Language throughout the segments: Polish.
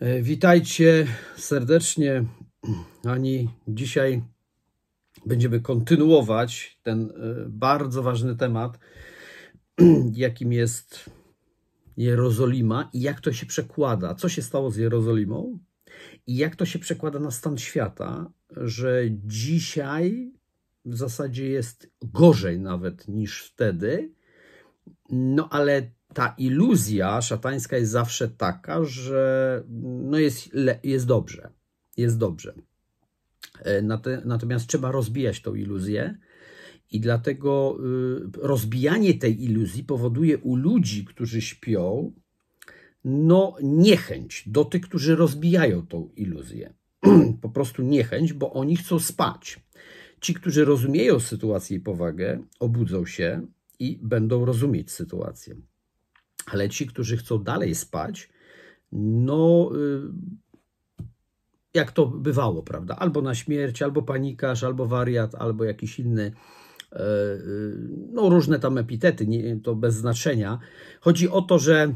E, witajcie serdecznie. Ani dzisiaj będziemy kontynuować ten e, bardzo ważny temat, jakim jest Jerozolima i jak to się przekłada, co się stało z Jerozolimą i jak to się przekłada na stan świata, że dzisiaj w zasadzie jest gorzej nawet niż wtedy. No ale ta iluzja szatańska jest zawsze taka, że no jest, jest dobrze, jest dobrze. E, natomiast trzeba rozbijać tą iluzję, i dlatego y, rozbijanie tej iluzji powoduje u ludzi, którzy śpią, no niechęć do tych, którzy rozbijają tą iluzję. po prostu niechęć, bo oni chcą spać. Ci, którzy rozumieją sytuację i powagę, obudzą się i będą rozumieć sytuację. Ale ci, którzy chcą dalej spać, no y, jak to bywało, prawda? Albo na śmierć, albo panikarz, albo wariat, albo jakiś inny y, y, no różne tam epitety, nie, to bez znaczenia. Chodzi o to, że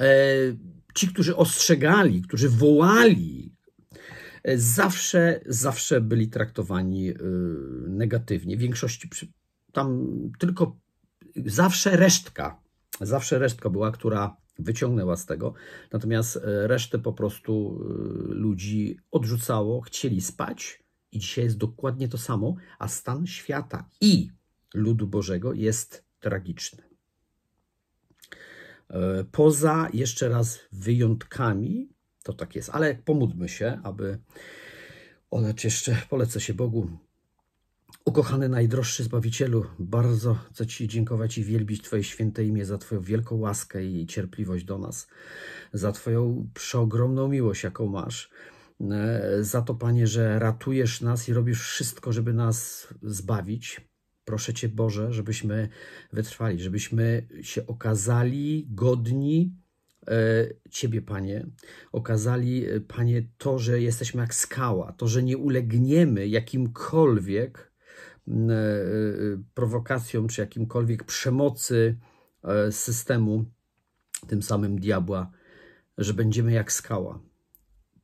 e, ci, którzy ostrzegali, którzy wołali, e, zawsze, zawsze byli traktowani negatywnie. W większości tam tylko zawsze resztka Zawsze resztka była, która wyciągnęła z tego, natomiast e, resztę po prostu e, ludzi odrzucało, chcieli spać i dzisiaj jest dokładnie to samo, a stan świata i ludu Bożego jest tragiczny. E, poza jeszcze raz wyjątkami, to tak jest, ale pomódlmy się, aby olać jeszcze, polecę się Bogu, Ukochany najdroższy Zbawicielu, bardzo chcę Ci dziękować i wielbić Twoje święte imię za Twoją wielką łaskę i cierpliwość do nas, za Twoją przeogromną miłość, jaką masz, e, za to, Panie, że ratujesz nas i robisz wszystko, żeby nas zbawić. Proszę Cię, Boże, żebyśmy wytrwali, żebyśmy się okazali godni e, Ciebie, Panie, okazali, e, Panie, to, że jesteśmy jak skała, to, że nie ulegniemy jakimkolwiek E, e, prowokacją czy jakimkolwiek przemocy e, systemu, tym samym diabła, że będziemy jak skała.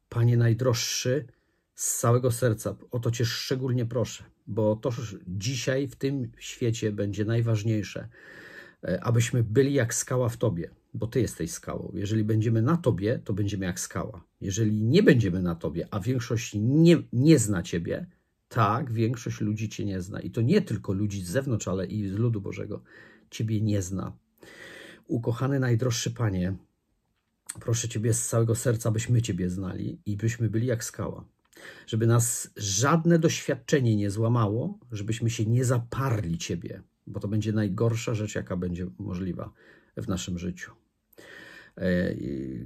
Panie najdroższy, z całego serca o to Cię szczególnie proszę, bo to dzisiaj w tym świecie będzie najważniejsze, abyśmy byli jak skała w Tobie, bo Ty jesteś skałą. Jeżeli będziemy na Tobie, to będziemy jak skała. Jeżeli nie będziemy na Tobie, a większość nie, nie zna Ciebie, tak, większość ludzi Cię nie zna. I to nie tylko ludzi z zewnątrz, ale i z ludu Bożego. Ciebie nie zna. Ukochany najdroższy Panie, proszę Ciebie z całego serca, byśmy Ciebie znali i byśmy byli jak skała. Żeby nas żadne doświadczenie nie złamało, żebyśmy się nie zaparli Ciebie, bo to będzie najgorsza rzecz, jaka będzie możliwa w naszym życiu. E,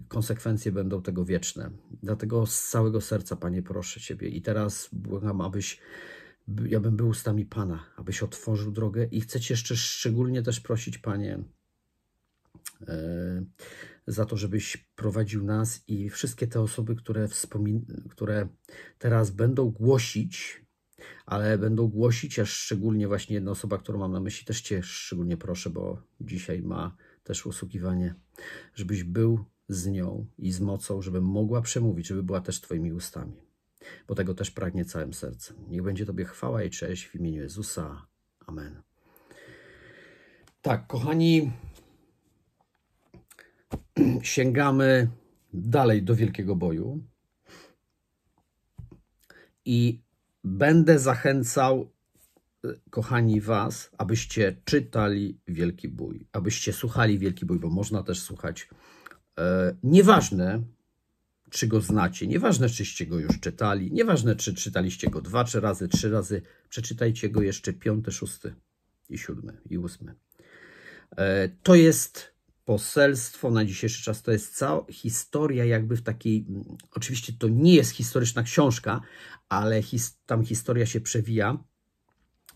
konsekwencje będą tego wieczne. Dlatego z całego serca, Panie, proszę Ciebie i teraz błagam, abyś ja bym był ustami Pana, abyś otworzył drogę i chcę Cię jeszcze szczególnie też prosić, Panie, e, za to, żebyś prowadził nas i wszystkie te osoby, które, wspomin- które teraz będą głosić, ale będą głosić, a szczególnie właśnie jedna osoba, którą mam na myśli, też Cię szczególnie proszę, bo dzisiaj ma też usługiwanie, żebyś był z nią i z mocą, żeby mogła przemówić, żeby była też Twoimi ustami. Bo tego też pragnie całym sercem. Niech będzie Tobie chwała i cześć w imieniu Jezusa. Amen. Tak, kochani, sięgamy dalej do wielkiego boju. I będę zachęcał kochani, Was, abyście czytali Wielki Bój, abyście słuchali Wielki Bój, bo można też słuchać. E, nieważne, czy go znacie, nieważne, czyście go już czytali, nieważne, czy czytaliście go dwa, trzy razy, trzy razy, przeczytajcie go jeszcze piąty, szósty i siódmy i ósmy. E, to jest poselstwo na dzisiejszy czas, to jest cała historia jakby w takiej, oczywiście to nie jest historyczna książka, ale his, tam historia się przewija,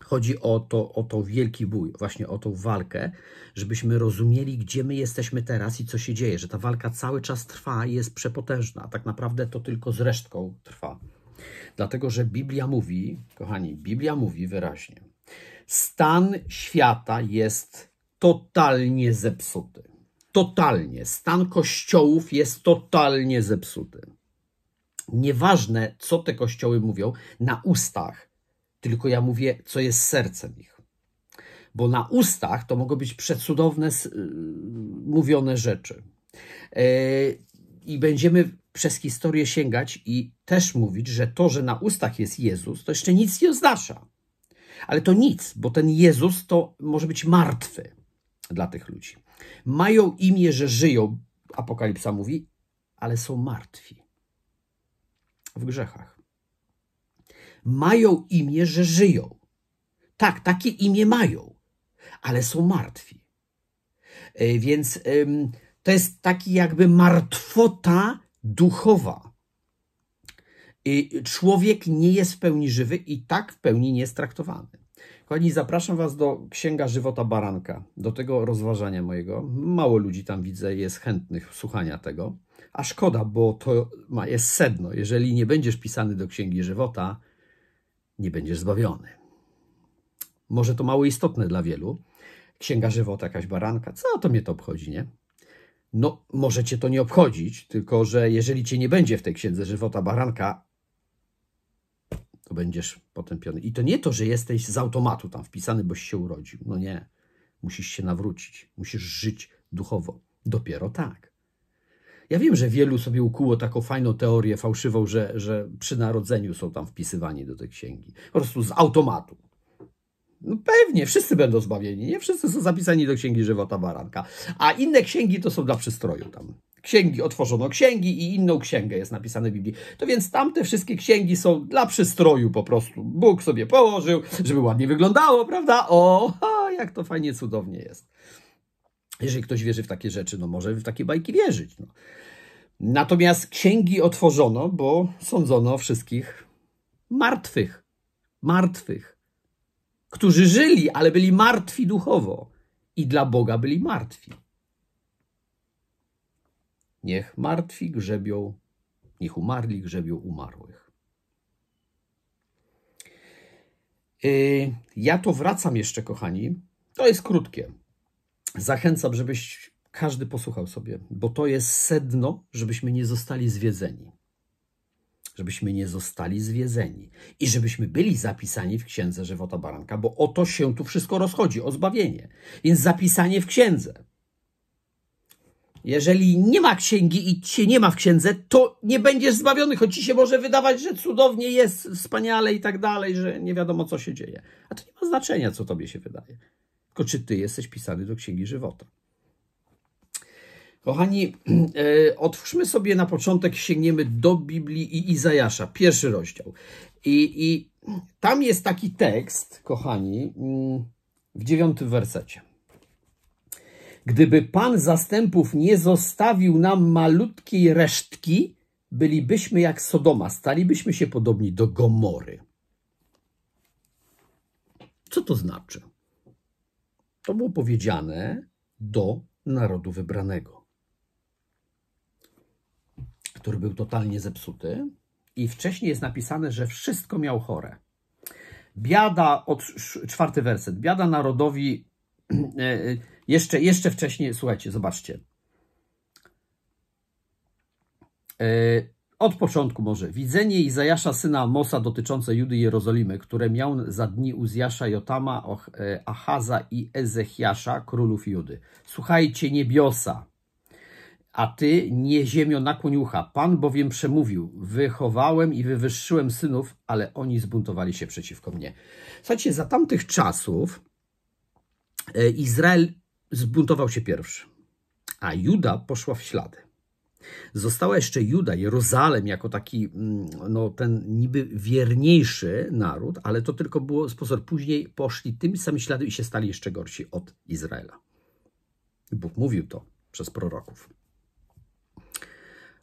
Chodzi o to, o to wielki bój, właśnie o tą walkę, żebyśmy rozumieli, gdzie my jesteśmy teraz i co się dzieje, że ta walka cały czas trwa i jest przepotężna. Tak naprawdę to tylko z resztką trwa. Dlatego, że Biblia mówi, kochani, Biblia mówi wyraźnie, stan świata jest totalnie zepsuty. Totalnie. Stan kościołów jest totalnie zepsuty. Nieważne, co te kościoły mówią na ustach, tylko ja mówię, co jest sercem ich. Bo na ustach to mogą być przecudowne y, mówione rzeczy. E, I będziemy przez historię sięgać i też mówić, że to, że na ustach jest Jezus, to jeszcze nic nie oznacza. Ale to nic, bo ten Jezus to może być martwy dla tych ludzi. Mają imię, że żyją, Apokalipsa mówi, ale są martwi w grzechach mają imię, że żyją. Tak, takie imię mają, ale są martwi. E, więc to jest taki jakby martwota duchowa. Człowiek nie jest w pełni żywy i tak w pełni nie jest traktowany. Kochani, zapraszam Was do Księga Żywota Baranka, do tego rozważania mojego. Mało ludzi tam widzę, jest chętnych słuchania tego. A szkoda, bo to jest sedno. Jeżeli nie będziesz pisany do Księgi Żywota, nie będziesz zbawiony. Może to mało istotne dla wielu. Księga żywota, jakaś baranka, co to mnie to obchodzi, nie? No, może cię to nie obchodzić, tylko że jeżeli cię nie będzie w tej księdze żywota baranka, to będziesz potępiony. I to nie to, że jesteś z automatu tam wpisany, boś się urodził. No nie. Musisz się nawrócić, musisz żyć duchowo. Dopiero tak. Ja wiem, że wielu sobie ukuło taką fajną teorię fałszywą, że, że przy narodzeniu są tam wpisywani do tej księgi. Po prostu z automatu. No pewnie, wszyscy będą zbawieni. Nie wszyscy są zapisani do księgi żywota baranka. A inne księgi to są dla przystroju tam. Księgi, otworzono księgi i inną księgę jest napisane w Biblii. To więc tamte wszystkie księgi są dla przystroju po prostu. Bóg sobie położył, żeby ładnie wyglądało, prawda? O, jak to fajnie, cudownie jest. Jeżeli ktoś wierzy w takie rzeczy, no może w takie bajki wierzyć. No. Natomiast księgi otworzono, bo sądzono wszystkich martwych. Martwych. Którzy żyli, ale byli martwi duchowo. I dla Boga byli martwi. Niech martwi grzebią, niech umarli grzebią umarłych. Yy, ja to wracam jeszcze, kochani. To jest krótkie zachęcam, żebyś każdy posłuchał sobie, bo to jest sedno, żebyśmy nie zostali zwiedzeni. Żebyśmy nie zostali zwiedzeni i żebyśmy byli zapisani w księdze żywota baranka, bo o to się tu wszystko rozchodzi, o zbawienie. Więc zapisanie w księdze. Jeżeli nie ma księgi i cię nie ma w księdze, to nie będziesz zbawiony, choć ci się może wydawać, że cudownie jest, wspaniale i tak dalej, że nie wiadomo co się dzieje. A to nie ma znaczenia, co tobie się wydaje. Tylko czy ty jesteś pisany do Księgi Żywota? Kochani, e, otwórzmy sobie na początek, sięgniemy do Biblii i Izajasza, pierwszy rozdział. I, i tam jest taki tekst, kochani, mm, w dziewiątym wersecie. Gdyby Pan zastępów nie zostawił nam malutkiej resztki, bylibyśmy jak Sodoma, stalibyśmy się podobni do Gomory. Co to znaczy? To było powiedziane do narodu wybranego, który był totalnie zepsuty, i wcześniej jest napisane, że wszystko miał chore. Biada, od, czwarty werset, biada narodowi, e, e, jeszcze, jeszcze wcześniej, słuchajcie, zobaczcie. E, od początku może. Widzenie Izajasza syna Mosa dotyczące Judy i Jerozolimy, które miał za dni Uzjasza Jotama, e, Ahaza i Ezechiasza, królów Judy. Słuchajcie niebiosa, a ty nie ziemio nakłoń ucha. Pan bowiem przemówił, wychowałem i wywyższyłem synów, ale oni zbuntowali się przeciwko mnie. Słuchajcie, za tamtych czasów e, Izrael zbuntował się pierwszy, a Juda poszła w ślady. Została jeszcze Juda, Jeruzalem jako taki mm, no, ten niby wierniejszy naród, ale to tylko było sposób. Później poszli tymi samymi ślady i się stali jeszcze gorsi od Izraela. Bóg mówił to przez proroków.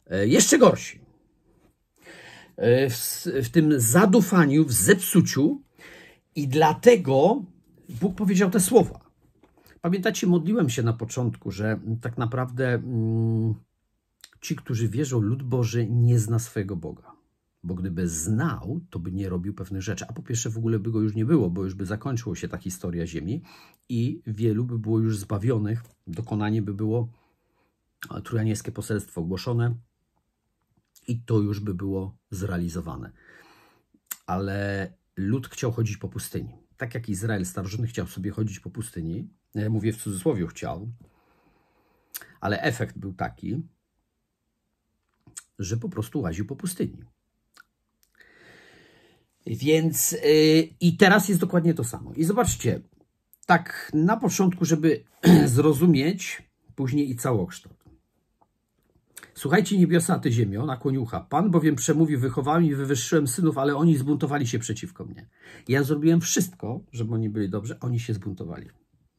E, jeszcze gorsi. E, w, w tym zadufaniu, w zepsuciu i dlatego Bóg powiedział te słowa. Pamiętacie, modliłem się na początku, że tak naprawdę... Mm, Ci, którzy wierzą, lud Boży nie zna swojego Boga. Bo gdyby znał, to by nie robił pewnych rzeczy. A po pierwsze, w ogóle by go już nie było, bo już by zakończyła się ta historia Ziemi i wielu by było już zbawionych. Dokonanie by było e, trójanieckie poselstwo ogłoszone i to już by było zrealizowane. Ale lud chciał chodzić po pustyni. Tak jak Izrael starożytny chciał sobie chodzić po pustyni, ja e, mówię w cudzysłowie chciał, ale efekt był taki, że po prostu łaził po pustyni. Więc yy, i teraz jest dokładnie to samo. I zobaczcie, tak na początku, żeby zrozumieć później i całokształt. Słuchajcie niebiosa, ty ziemio, na koniucha. Pan bowiem przemówił, wychowałem i wywyższyłem synów, ale oni zbuntowali się przeciwko mnie. Ja zrobiłem wszystko, żeby oni byli dobrze, oni się zbuntowali.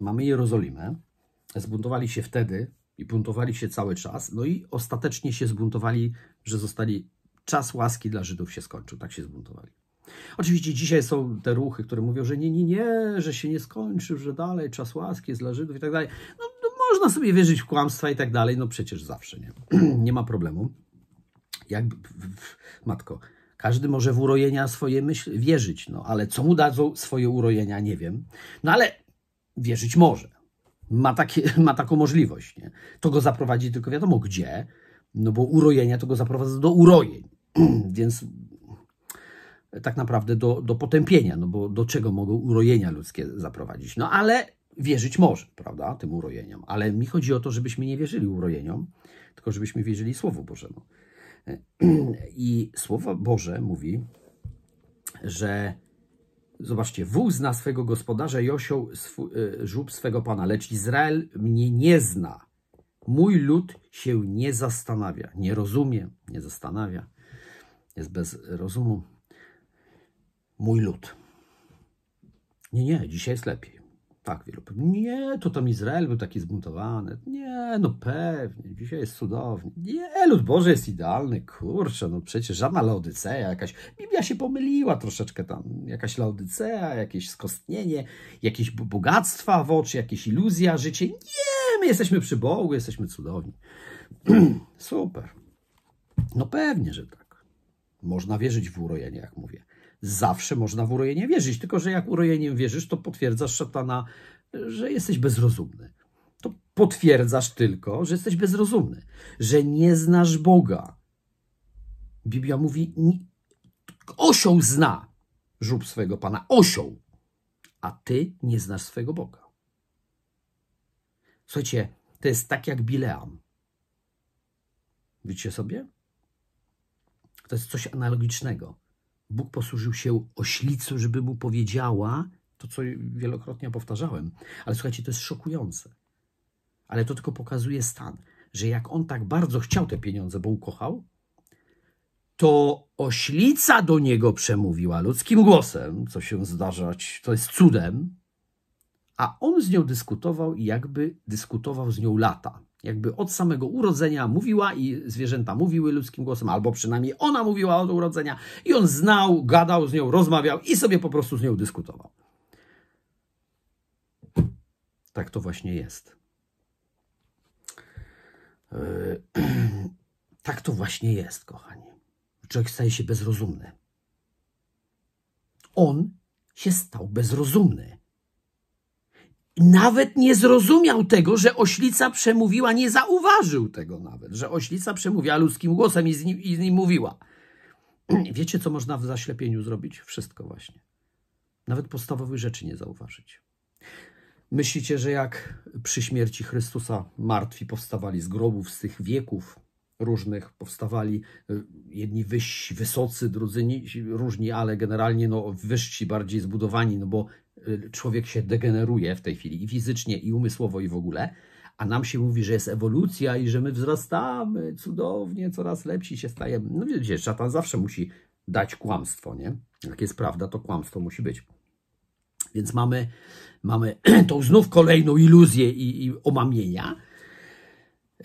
Mamy Jerozolimę. Zbuntowali się wtedy, i buntowali się cały czas. No i ostatecznie się zbuntowali, że zostali czas łaski dla Żydów się skończył. Tak się zbuntowali. Oczywiście dzisiaj są te ruchy, które mówią, że nie, nie, nie, że się nie skończył, że dalej czas łaski jest dla Żydów i tak dalej. No, no można sobie wierzyć w kłamstwa i tak dalej, no przecież zawsze, nie? nie ma problemu. Jak matko, każdy może w urojenia swoje myśli wierzyć, no ale co mu dadzą swoje urojenia, nie wiem. No ale wierzyć może ma, takie, ma taką możliwość. Nie? To go zaprowadzi tylko wiadomo gdzie, no bo urojenia to go zaprowadza do urojeń. Więc tak naprawdę do, do potępienia, no bo do czego mogą urojenia ludzkie zaprowadzić? No ale wierzyć może, prawda, tym urojeniom. Ale mi chodzi o to, żebyśmy nie wierzyli urojeniom, tylko żebyśmy wierzyli Słowu Bożemu. I Słowo Boże mówi, że Zobaczcie, wół zna swego gospodarza i osioł sw e, swego pana, lecz Izrael mnie nie zna. Mój lud się nie zastanawia, nie rozumie, nie zastanawia, jest bez rozumu. Mój lud. Nie, nie, dzisiaj jest lepiej. Tak, wielu Nie, to tam Izrael był taki zbuntowany. Nie, no pewnie, dzisiaj jest cudownie. Nie, lud Boży jest idealny, kurczę, no przecież żadna Laodycea, jakaś Biblia się pomyliła troszeczkę tam, jakaś Laodycea, jakieś skostnienie, jakieś bogactwa w oczy, jakieś iluzja, życie. Nie, my jesteśmy przy Bogu, jesteśmy cudowni. Super. No pewnie, że tak. Można wierzyć w urojenie, jak mówię. Zawsze można w urojenie wierzyć, tylko że jak urojeniem wierzysz, to potwierdzasz szatana, że jesteś bezrozumny. To potwierdzasz tylko, że jesteś bezrozumny, że nie znasz Boga. Biblia mówi, osioł zna żób swego Pana, osioł, a ty nie znasz swojego Boga. Słuchajcie, to jest tak jak Bileam. Widzicie sobie? To jest coś analogicznego. Bóg posłużył się oślicą, żeby mu powiedziała to, co wielokrotnie powtarzałem. Ale słuchajcie, to jest szokujące. Ale to tylko pokazuje stan, że jak on tak bardzo chciał te pieniądze, bo ukochał, to oślica do niego przemówiła ludzkim głosem, co się zdarzać, to jest cudem, a on z nią dyskutował i jakby dyskutował z nią lata jakby od samego urodzenia mówiła i zwierzęta mówiły ludzkim głosem, albo przynajmniej ona mówiła od urodzenia i on znał, gadał z nią, rozmawiał i sobie po prostu z nią dyskutował. Tak to właśnie jest. Yy, tak to właśnie jest, kochani. Człowiek staje się bezrozumny. On się stał bezrozumny nawet nie zrozumiał tego, że oślica przemówiła, nie zauważył tego nawet, że oślica przemówiła ludzkim głosem i z nim, i z nim mówiła. Wiecie, co można w zaślepieniu zrobić? Wszystko właśnie. Nawet podstawowych rzeczy nie zauważyć. Myślicie, że jak przy śmierci Chrystusa martwi powstawali z grobów, z tych wieków różnych, powstawali y, jedni wyżsi, wysocy, drudzy różni, ale generalnie no, wyżsi, bardziej zbudowani, no bo Y, człowiek się degeneruje w tej chwili i fizycznie, i umysłowo, i w ogóle, a nam się mówi, że jest ewolucja i że my wzrastamy cudownie, coraz lepsi się stajemy. No wiecie, szatan zawsze musi dać kłamstwo, nie? Jak jest prawda, to kłamstwo musi być. Więc mamy, mamy tą znów kolejną iluzję i, i omamienia.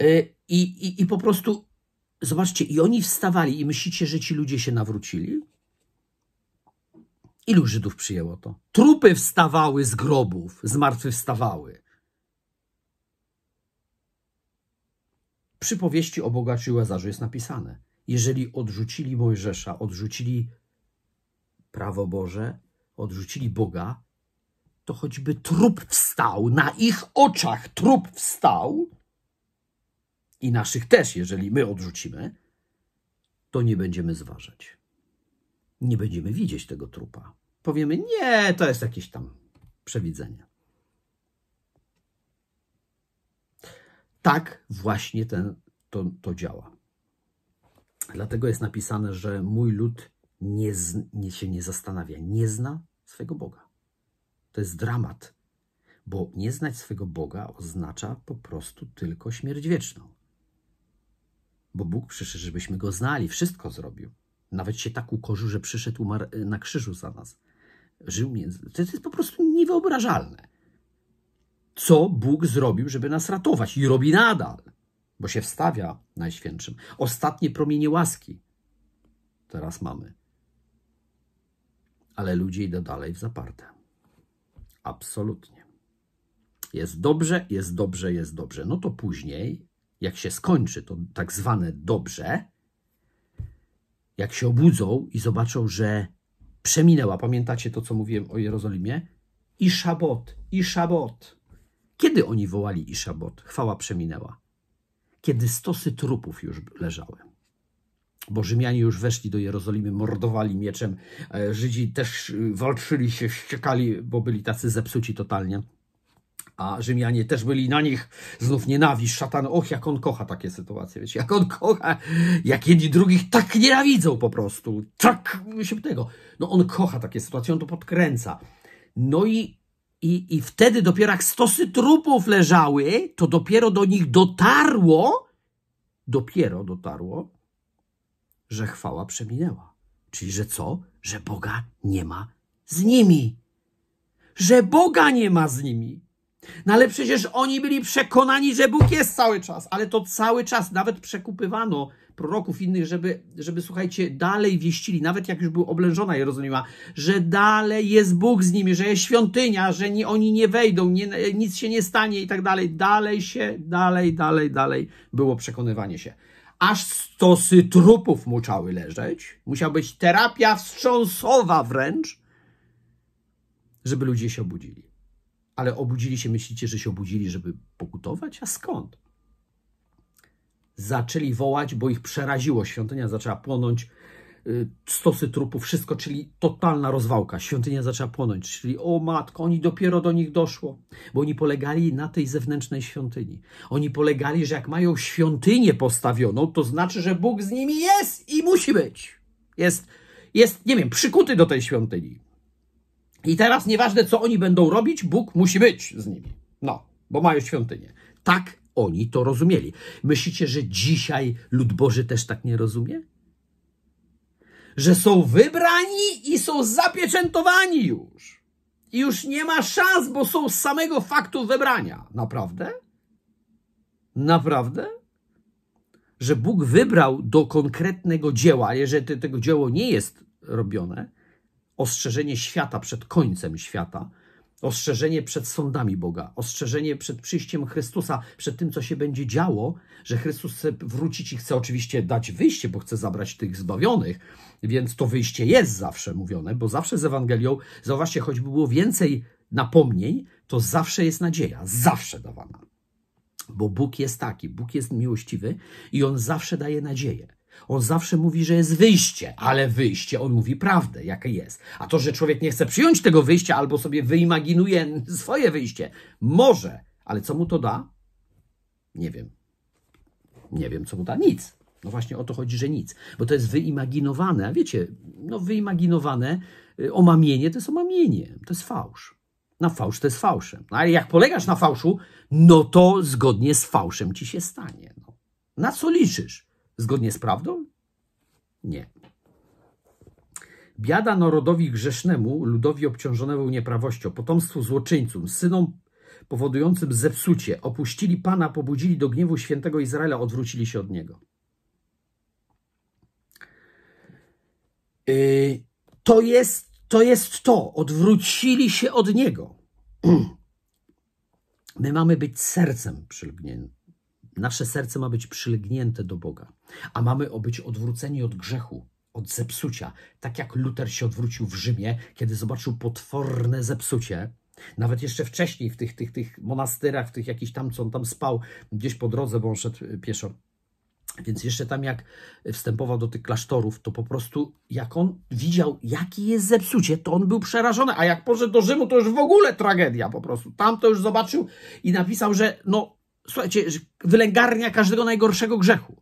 Y, I, i, I po prostu, zobaczcie, i oni wstawali i myślicie, że ci ludzie się nawrócili? Ilu Żydów przyjęło to? Trupy wstawały z grobów, zmartwychwstawały. Przy powieści o bogaczu i Łazarzu jest napisane: Jeżeli odrzucili Mojżesza, odrzucili prawo Boże, odrzucili Boga, to choćby trup wstał, na ich oczach trup wstał, i naszych też, jeżeli my odrzucimy, to nie będziemy zważać nie będziemy widzieć tego trupa. Powiemy, nie, to jest jakieś tam przewidzenie. Tak właśnie ten, to, to działa. Dlatego jest napisane, że mój lud nie, nie, się nie zastanawia, nie zna swego Boga. To jest dramat, bo nie znać swego Boga oznacza po prostu tylko śmierć wieczną. Bo Bóg przyszedł, żebyśmy go znali, wszystko zrobił. Nawet się tak ukorzył, że przyszedł y, na krzyżu za nas. Żył między... To jest po prostu niewyobrażalne. Co Bóg zrobił, żeby nas ratować? I robi nadal, bo się wstawia Najświętszym. Ostatnie promienie łaski teraz mamy. Ale ludzie idą dalej w zaparte. Absolutnie. Jest dobrze, jest dobrze, jest dobrze. No to później, jak się skończy to tak zwane dobrze, jak się obudzą i zobaczą, że przeminęła, pamiętacie to, co mówiłem o Jerozolimie? I szabot, i szabot. Kiedy oni wołali i szabot? Chwała przeminęła. Kiedy stosy trupów już leżały. Bo Rzymianie już weszli do Jerozolimy, mordowali mieczem. E, Żydzi też walczyli się, ściekali, bo byli tacy zepsuci totalnie a Rzymianie też byli na nich, znów nienawiść, szatan, och, jak on kocha takie sytuacje, wiecie, jak on kocha, jak jedni drugich tak nienawidzą po prostu, tak się tego, no on kocha takie sytuacje, on to podkręca, no i, i, i wtedy dopiero jak stosy trupów leżały, to dopiero do nich dotarło, dopiero dotarło, że chwała przeminęła, czyli że co, że Boga nie ma z nimi, że Boga nie ma z nimi, no ale przecież oni byli przekonani, że Bóg jest cały czas, ale to cały czas nawet przekupywano proroków innych, żeby, żeby słuchajcie, dalej wieścili, nawet jak już był oblężona Jerozolima, że dalej jest Bóg z nimi, że jest świątynia, że nie, oni nie wejdą, nie, nic się nie stanie i tak dalej. Dalej się, dalej, dalej, dalej było przekonywanie się. Aż stosy trupów musiały leżeć. Musiała być terapia wstrząsowa wręcz, żeby ludzie się obudzili. Ale obudzili się, myślicie, że się obudzili, żeby pokutować? A skąd? Zaczęli wołać, bo ich przeraziło. Świątynia zaczęła płonąć, y, stosy trupów, wszystko, czyli totalna rozwałka. Świątynia zaczęła płonąć, czyli o matko, oni dopiero do nich doszło, bo oni polegali na tej zewnętrznej świątyni. Oni polegali, że jak mają świątynię postawioną, to znaczy, że Bóg z nimi jest i musi być. Jest, jest nie wiem, przykuty do tej świątyni. I teraz nieważne, co oni będą robić, Bóg musi być z nimi. No, bo mają świątynię. Tak oni to rozumieli. Myślicie, że dzisiaj lud Boży też tak nie rozumie? Że są wybrani i są zapieczętowani już. I już nie ma szans, bo są z samego faktu wybrania. Naprawdę? Naprawdę? Że Bóg wybrał do konkretnego dzieła, jeżeli tego dzieło nie jest robione, ostrzeżenie świata przed końcem świata, ostrzeżenie przed sądami Boga, ostrzeżenie przed przyjściem Chrystusa, przed tym, co się będzie działo, że Chrystus chce wrócić i chce oczywiście dać wyjście, bo chce zabrać tych zbawionych, więc to wyjście jest zawsze mówione, bo zawsze z Ewangelią, zauważcie, choćby było więcej napomnień, to zawsze jest nadzieja, zawsze dawana. Bo Bóg jest taki, Bóg jest miłościwy i On zawsze daje nadzieję. On zawsze mówi, że jest wyjście, ale wyjście on mówi prawdę, jakie jest. A to, że człowiek nie chce przyjąć tego wyjścia albo sobie wyimaginuje swoje wyjście, może, ale co mu to da? Nie wiem. Nie wiem, co mu da. Nic. No właśnie o to chodzi, że nic, bo to jest wyimaginowane. A wiecie, no wyimaginowane y, omamienie to jest omamienie, to jest fałsz. Na fałsz to jest fałszem. No ale jak polegasz na fałszu, no to zgodnie z fałszem ci się stanie. No. Na co liczysz? Zgodnie z prawdą? Nie. Biada narodowi grzesznemu, ludowi obciążonemu nieprawością, potomstwu złoczyńcom, synom powodującym zepsucie, opuścili Pana, pobudzili do gniewu świętego Izraela, odwrócili się od Niego. Yy, to, jest, to jest to, odwrócili się od Niego. My mamy być sercem przylgniętym. Nasze serce ma być przylgnięte do Boga, a mamy być odwróceni od grzechu, od zepsucia. Tak jak Luter się odwrócił w Rzymie, kiedy zobaczył potworne zepsucie, nawet jeszcze wcześniej w tych, tych, tych monastyrach, w tych jakichś tam, co on tam spał, gdzieś po drodze, bo on szedł pieszo. Więc jeszcze tam, jak wstępował do tych klasztorów, to po prostu jak on widział, jakie jest zepsucie, to on był przerażony. A jak poszedł do Rzymu, to już w ogóle tragedia po prostu. Tam to już zobaczył i napisał, że no słuchajcie, wylęgarnia każdego najgorszego grzechu.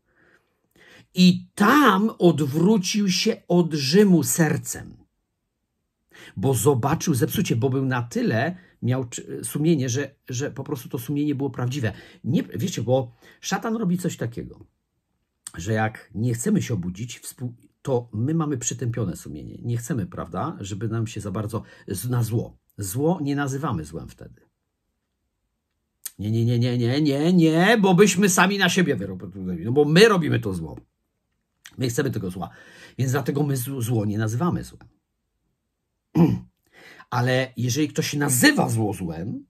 I tam odwrócił się od Rzymu sercem, bo zobaczył zepsucie, bo był na tyle, miał sumienie, że, że po prostu to sumienie było prawdziwe. Nie, wiecie, bo szatan robi coś takiego, że jak nie chcemy się obudzić, to my mamy przytępione sumienie. Nie chcemy, prawda, żeby nam się za bardzo na zło. Zło nie nazywamy złem wtedy. Nie, nie, nie, nie, nie, nie, nie, bo byśmy sami na siebie wyrobili, no bo my robimy to zło. My chcemy tego zła. Więc dlatego my zło nie nazywamy złem. Ale jeżeli ktoś nazywa zło złem,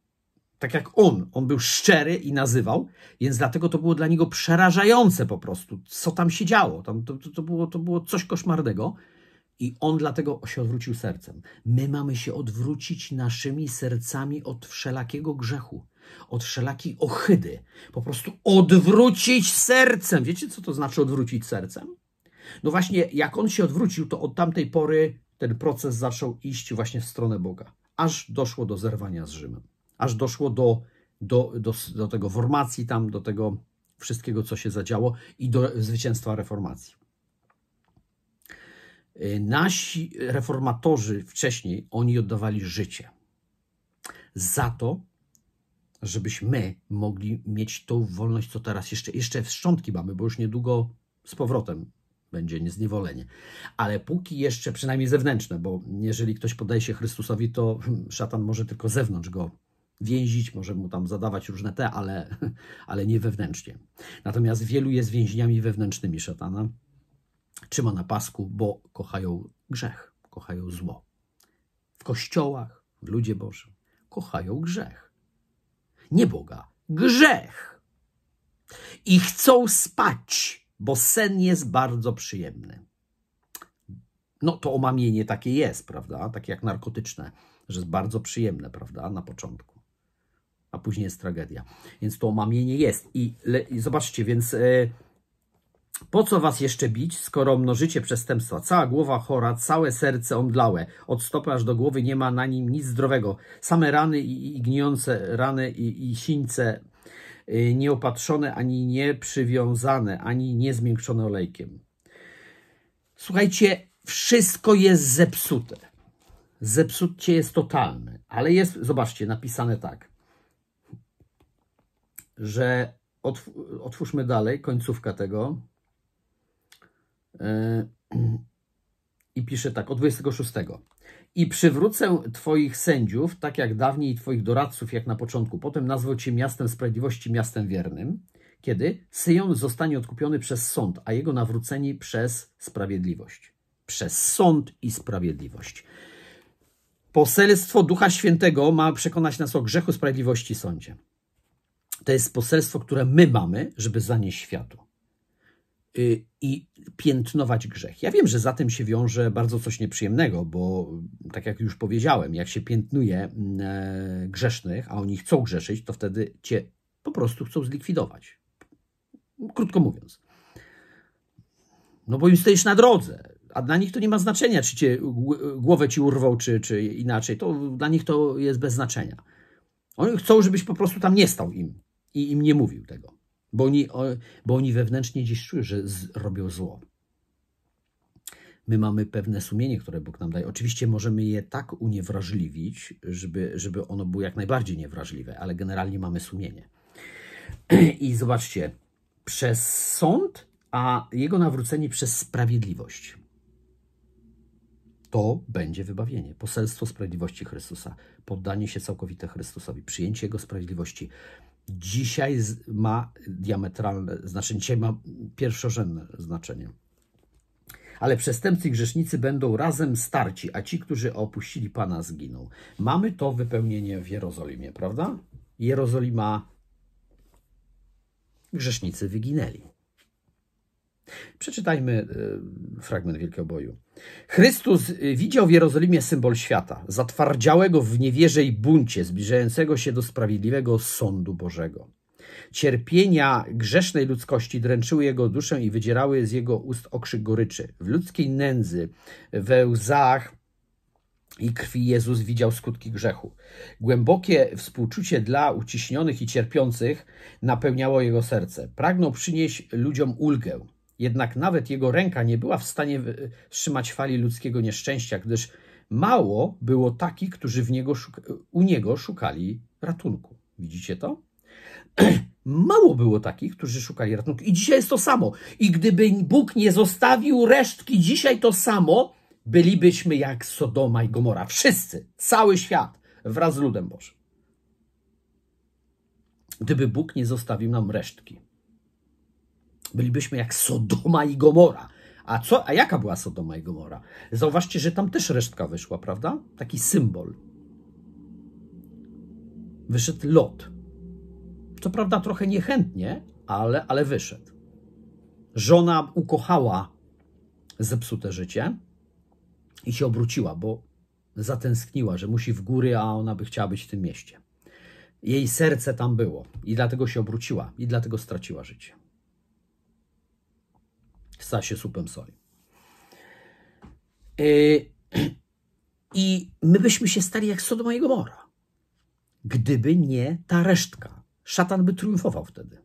tak jak on, on był szczery i nazywał, więc dlatego to było dla niego przerażające po prostu, co tam się działo. Tam to, to, to było, to było coś koszmarnego. I on dlatego się odwrócił sercem. My mamy się odwrócić naszymi sercami od wszelakiego grzechu od wszelakiej ochydy, po prostu odwrócić sercem. Wiecie, co to znaczy odwrócić sercem? No właśnie, jak on się odwrócił, to od tamtej pory ten proces zaczął iść właśnie w stronę Boga, aż doszło do zerwania z Rzymem, aż doszło do, do, do, do tego formacji tam, do tego wszystkiego, co się zadziało i do zwycięstwa reformacji. Nasi reformatorzy wcześniej, oni oddawali życie za to, żebyśmy mogli mieć tą wolność, co teraz jeszcze, jeszcze wstrzątki mamy, bo już niedługo z powrotem będzie niezniewolenie. Ale póki jeszcze przynajmniej zewnętrzne, bo jeżeli ktoś podaje się Chrystusowi, to szatan może tylko zewnątrz go więzić, może mu tam zadawać różne te, ale, ale nie wewnętrznie. Natomiast wielu jest więźniami wewnętrznymi szatana. Trzyma na pasku, bo kochają grzech, kochają zło. W kościołach, w ludzie Bożym kochają grzech nie Boga, grzech. I chcą spać, bo sen jest bardzo przyjemny. No to omamienie takie jest, prawda? Takie jak narkotyczne, że jest bardzo przyjemne, prawda? Na początku a później jest tragedia. Więc to omamienie jest. I, le, i zobaczcie, więc e, po co was jeszcze bić, skoro mnożycie przestępstwa? Cała głowa chora, całe serce omdlałe. Od stopy aż do głowy nie ma na nim nic zdrowego. Same rany i, i gnijące rany i, i sińce y, nieopatrzone, ani nieprzywiązane, ani niezmiękczone olejkiem. Słuchajcie, wszystko jest zepsute. Zepsucie jest totalne, ale jest, zobaczcie, napisane tak, że otw otwórzmy dalej, końcówka tego, Y, I pisze tak, od 26. I przywrócę Twoich sędziów, tak jak dawniej Twoich doradców, jak na początku. Potem nazwę Cię miastem sprawiedliwości, miastem wiernym. Kiedy Syjon zostanie odkupiony przez sąd, a jego nawróceni przez sprawiedliwość. Przez sąd i sprawiedliwość. Poselstwo Ducha Świętego ma przekonać nas o grzechu, sprawiedliwości i sądzie. To jest poselstwo, które my mamy, żeby zanieść światu. Y, i piętnować grzech. Ja wiem, że za tym się wiąże bardzo coś nieprzyjemnego, bo tak jak już powiedziałem, jak się piętnuje mm, e, grzesznych, a oni chcą grzeszyć, to wtedy cię po prostu chcą zlikwidować. Krótko mówiąc. No bo im stoisz na drodze, a dla nich to nie ma znaczenia, czy cię, głowę ci urwą, czy, czy inaczej. To dla nich to jest bez znaczenia. Oni chcą, żebyś po prostu tam nie stał im i im nie mówił tego bo oni, bo oni wewnętrznie dziś czują, że robią zło. My mamy pewne sumienie, które Bóg nam daje. Oczywiście możemy je tak uniewrażliwić, żeby, żeby ono było jak najbardziej niewrażliwe, ale generalnie mamy sumienie. I zobaczcie, przez sąd, a jego nawrócenie przez sprawiedliwość. To będzie wybawienie, poselstwo sprawiedliwości Chrystusa, poddanie się całkowite Chrystusowi, przyjęcie Jego sprawiedliwości, dzisiaj ma diametralne znaczenie, dzisiaj ma pierwszorzędne znaczenie. Ale przestępcy i grzesznicy będą razem starci, a ci, którzy opuścili Pana, zginą. Mamy to wypełnienie w Jerozolimie, prawda? Jerozolima, grzesznicy wyginęli. Przeczytajmy e, fragment Wielkiego Boju. Chrystus e, widział w Jerozolimie symbol świata, zatwardziałego w niewierze i buncie, zbliżającego się do sprawiedliwego sądu Bożego. Cierpienia grzesznej ludzkości dręczyły jego duszę i wydzierały z jego ust okrzyk goryczy. W ludzkiej nędzy, we łzach i krwi Jezus widział skutki grzechu. Głębokie współczucie dla uciśnionych i cierpiących napełniało jego serce. Pragnął przynieść ludziom ulgę. Jednak nawet jego ręka nie była w stanie e, wstrzymać fali ludzkiego nieszczęścia, gdyż mało było takich, którzy w niego e, u niego szukali ratunku. Widzicie to? Mało było takich, którzy szukali ratunku. I dzisiaj jest to samo. I gdyby Bóg nie zostawił resztki, dzisiaj to samo, bylibyśmy jak Sodoma i Gomora. Wszyscy, cały świat, wraz z ludem Bożym. Gdyby Bóg nie zostawił nam resztki bylibyśmy jak Sodoma i Gomora. A, co, a jaka była Sodoma i Gomora? Zauważcie, że tam też resztka wyszła, prawda? Taki symbol. Wyszedł lot. Co prawda trochę niechętnie, ale, ale wyszedł. Żona ukochała zepsute życie i się obróciła, bo zatęskniła, że musi w góry, a ona by chciała być w tym mieście. Jej serce tam było i dlatego się obróciła i dlatego straciła życie w sasie supem soli. E, I my byśmy się stali jak Sodoma i Gomora, gdyby nie ta resztka. Szatan by triumfował wtedy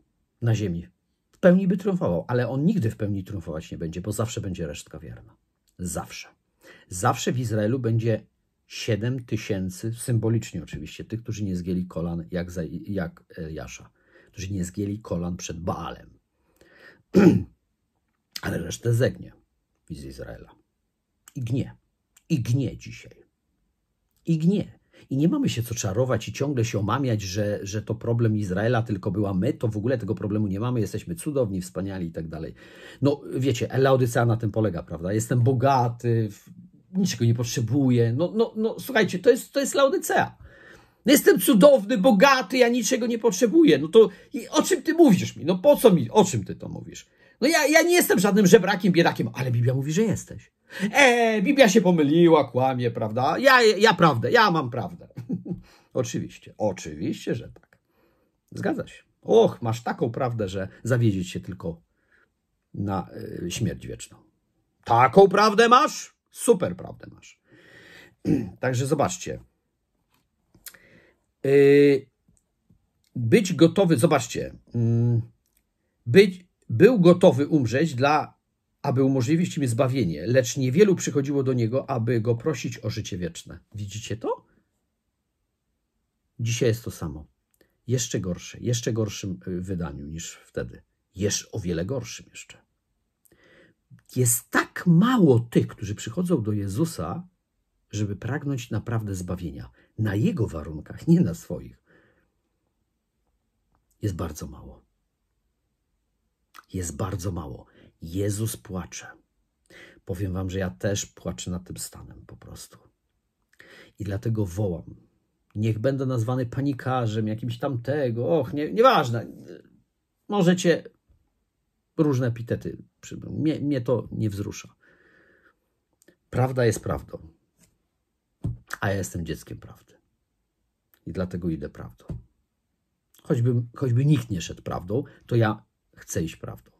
na ziemi. W pełni by triumfował, ale on nigdy w pełni triumfować nie będzie, bo zawsze będzie resztka wierna. Zawsze. Zawsze w Izraelu będzie 7 tysięcy, symbolicznie oczywiście, tych, którzy nie zgięli kolan jak, jak Jasza, którzy nie zgięli kolan przed Baalem. ale resztę zegnie z Izraela. I gnie. I gnie dzisiaj. I gnie. I nie mamy się co czarować i ciągle się omamiać, że, że to problem Izraela tylko była my, to w ogóle tego problemu nie mamy, jesteśmy cudowni, wspaniali i tak dalej. No wiecie, Elaudycea na tym polega, prawda? Jestem bogaty, niczego nie potrzebuję. No, no, no słuchajcie, to jest, to jest Laodycea. No, jestem cudowny, bogaty, ja niczego nie potrzebuję. No to o czym ty mówisz mi? No po co mi, o czym ty to mówisz? No ja, ja nie jestem żadnym żebrakiem, biedakiem, ale Biblia mówi, że jesteś. E, Biblia się pomyliła, kłamie, prawda? Ja, ja prawdę, ja mam prawdę. oczywiście, oczywiście, że tak. Zgadza się. Och, masz taką prawdę, że zawiedzieć się tylko na y, śmierć wieczną. Taką prawdę masz? Super prawdę masz. Także zobaczcie. Yy, być gotowy, zobaczcie. Yy, być, był gotowy umrzeć, dla, aby umożliwić im zbawienie, lecz niewielu przychodziło do niego, aby go prosić o życie wieczne. Widzicie to? Dzisiaj jest to samo. Jeszcze gorsze, jeszcze gorszym y, wydaniu niż wtedy. Jeszcze o wiele gorszym jeszcze. Jest tak mało tych, którzy przychodzą do Jezusa, żeby pragnąć naprawdę zbawienia. Na Jego warunkach, nie na swoich. Jest bardzo mało jest bardzo mało. Jezus płacze. Powiem Wam, że ja też płaczę nad tym stanem po prostu. I dlatego wołam. Niech będę nazwany panikarzem, jakimś tamtego, och, nie, nieważne. Możecie różne epitety. Mnie, mnie to nie wzrusza. Prawda jest prawdą, a ja jestem dzieckiem prawdy. I dlatego idę prawdą. Choćby, choćby nikt nie szedł prawdą, to ja chce iść prawdą.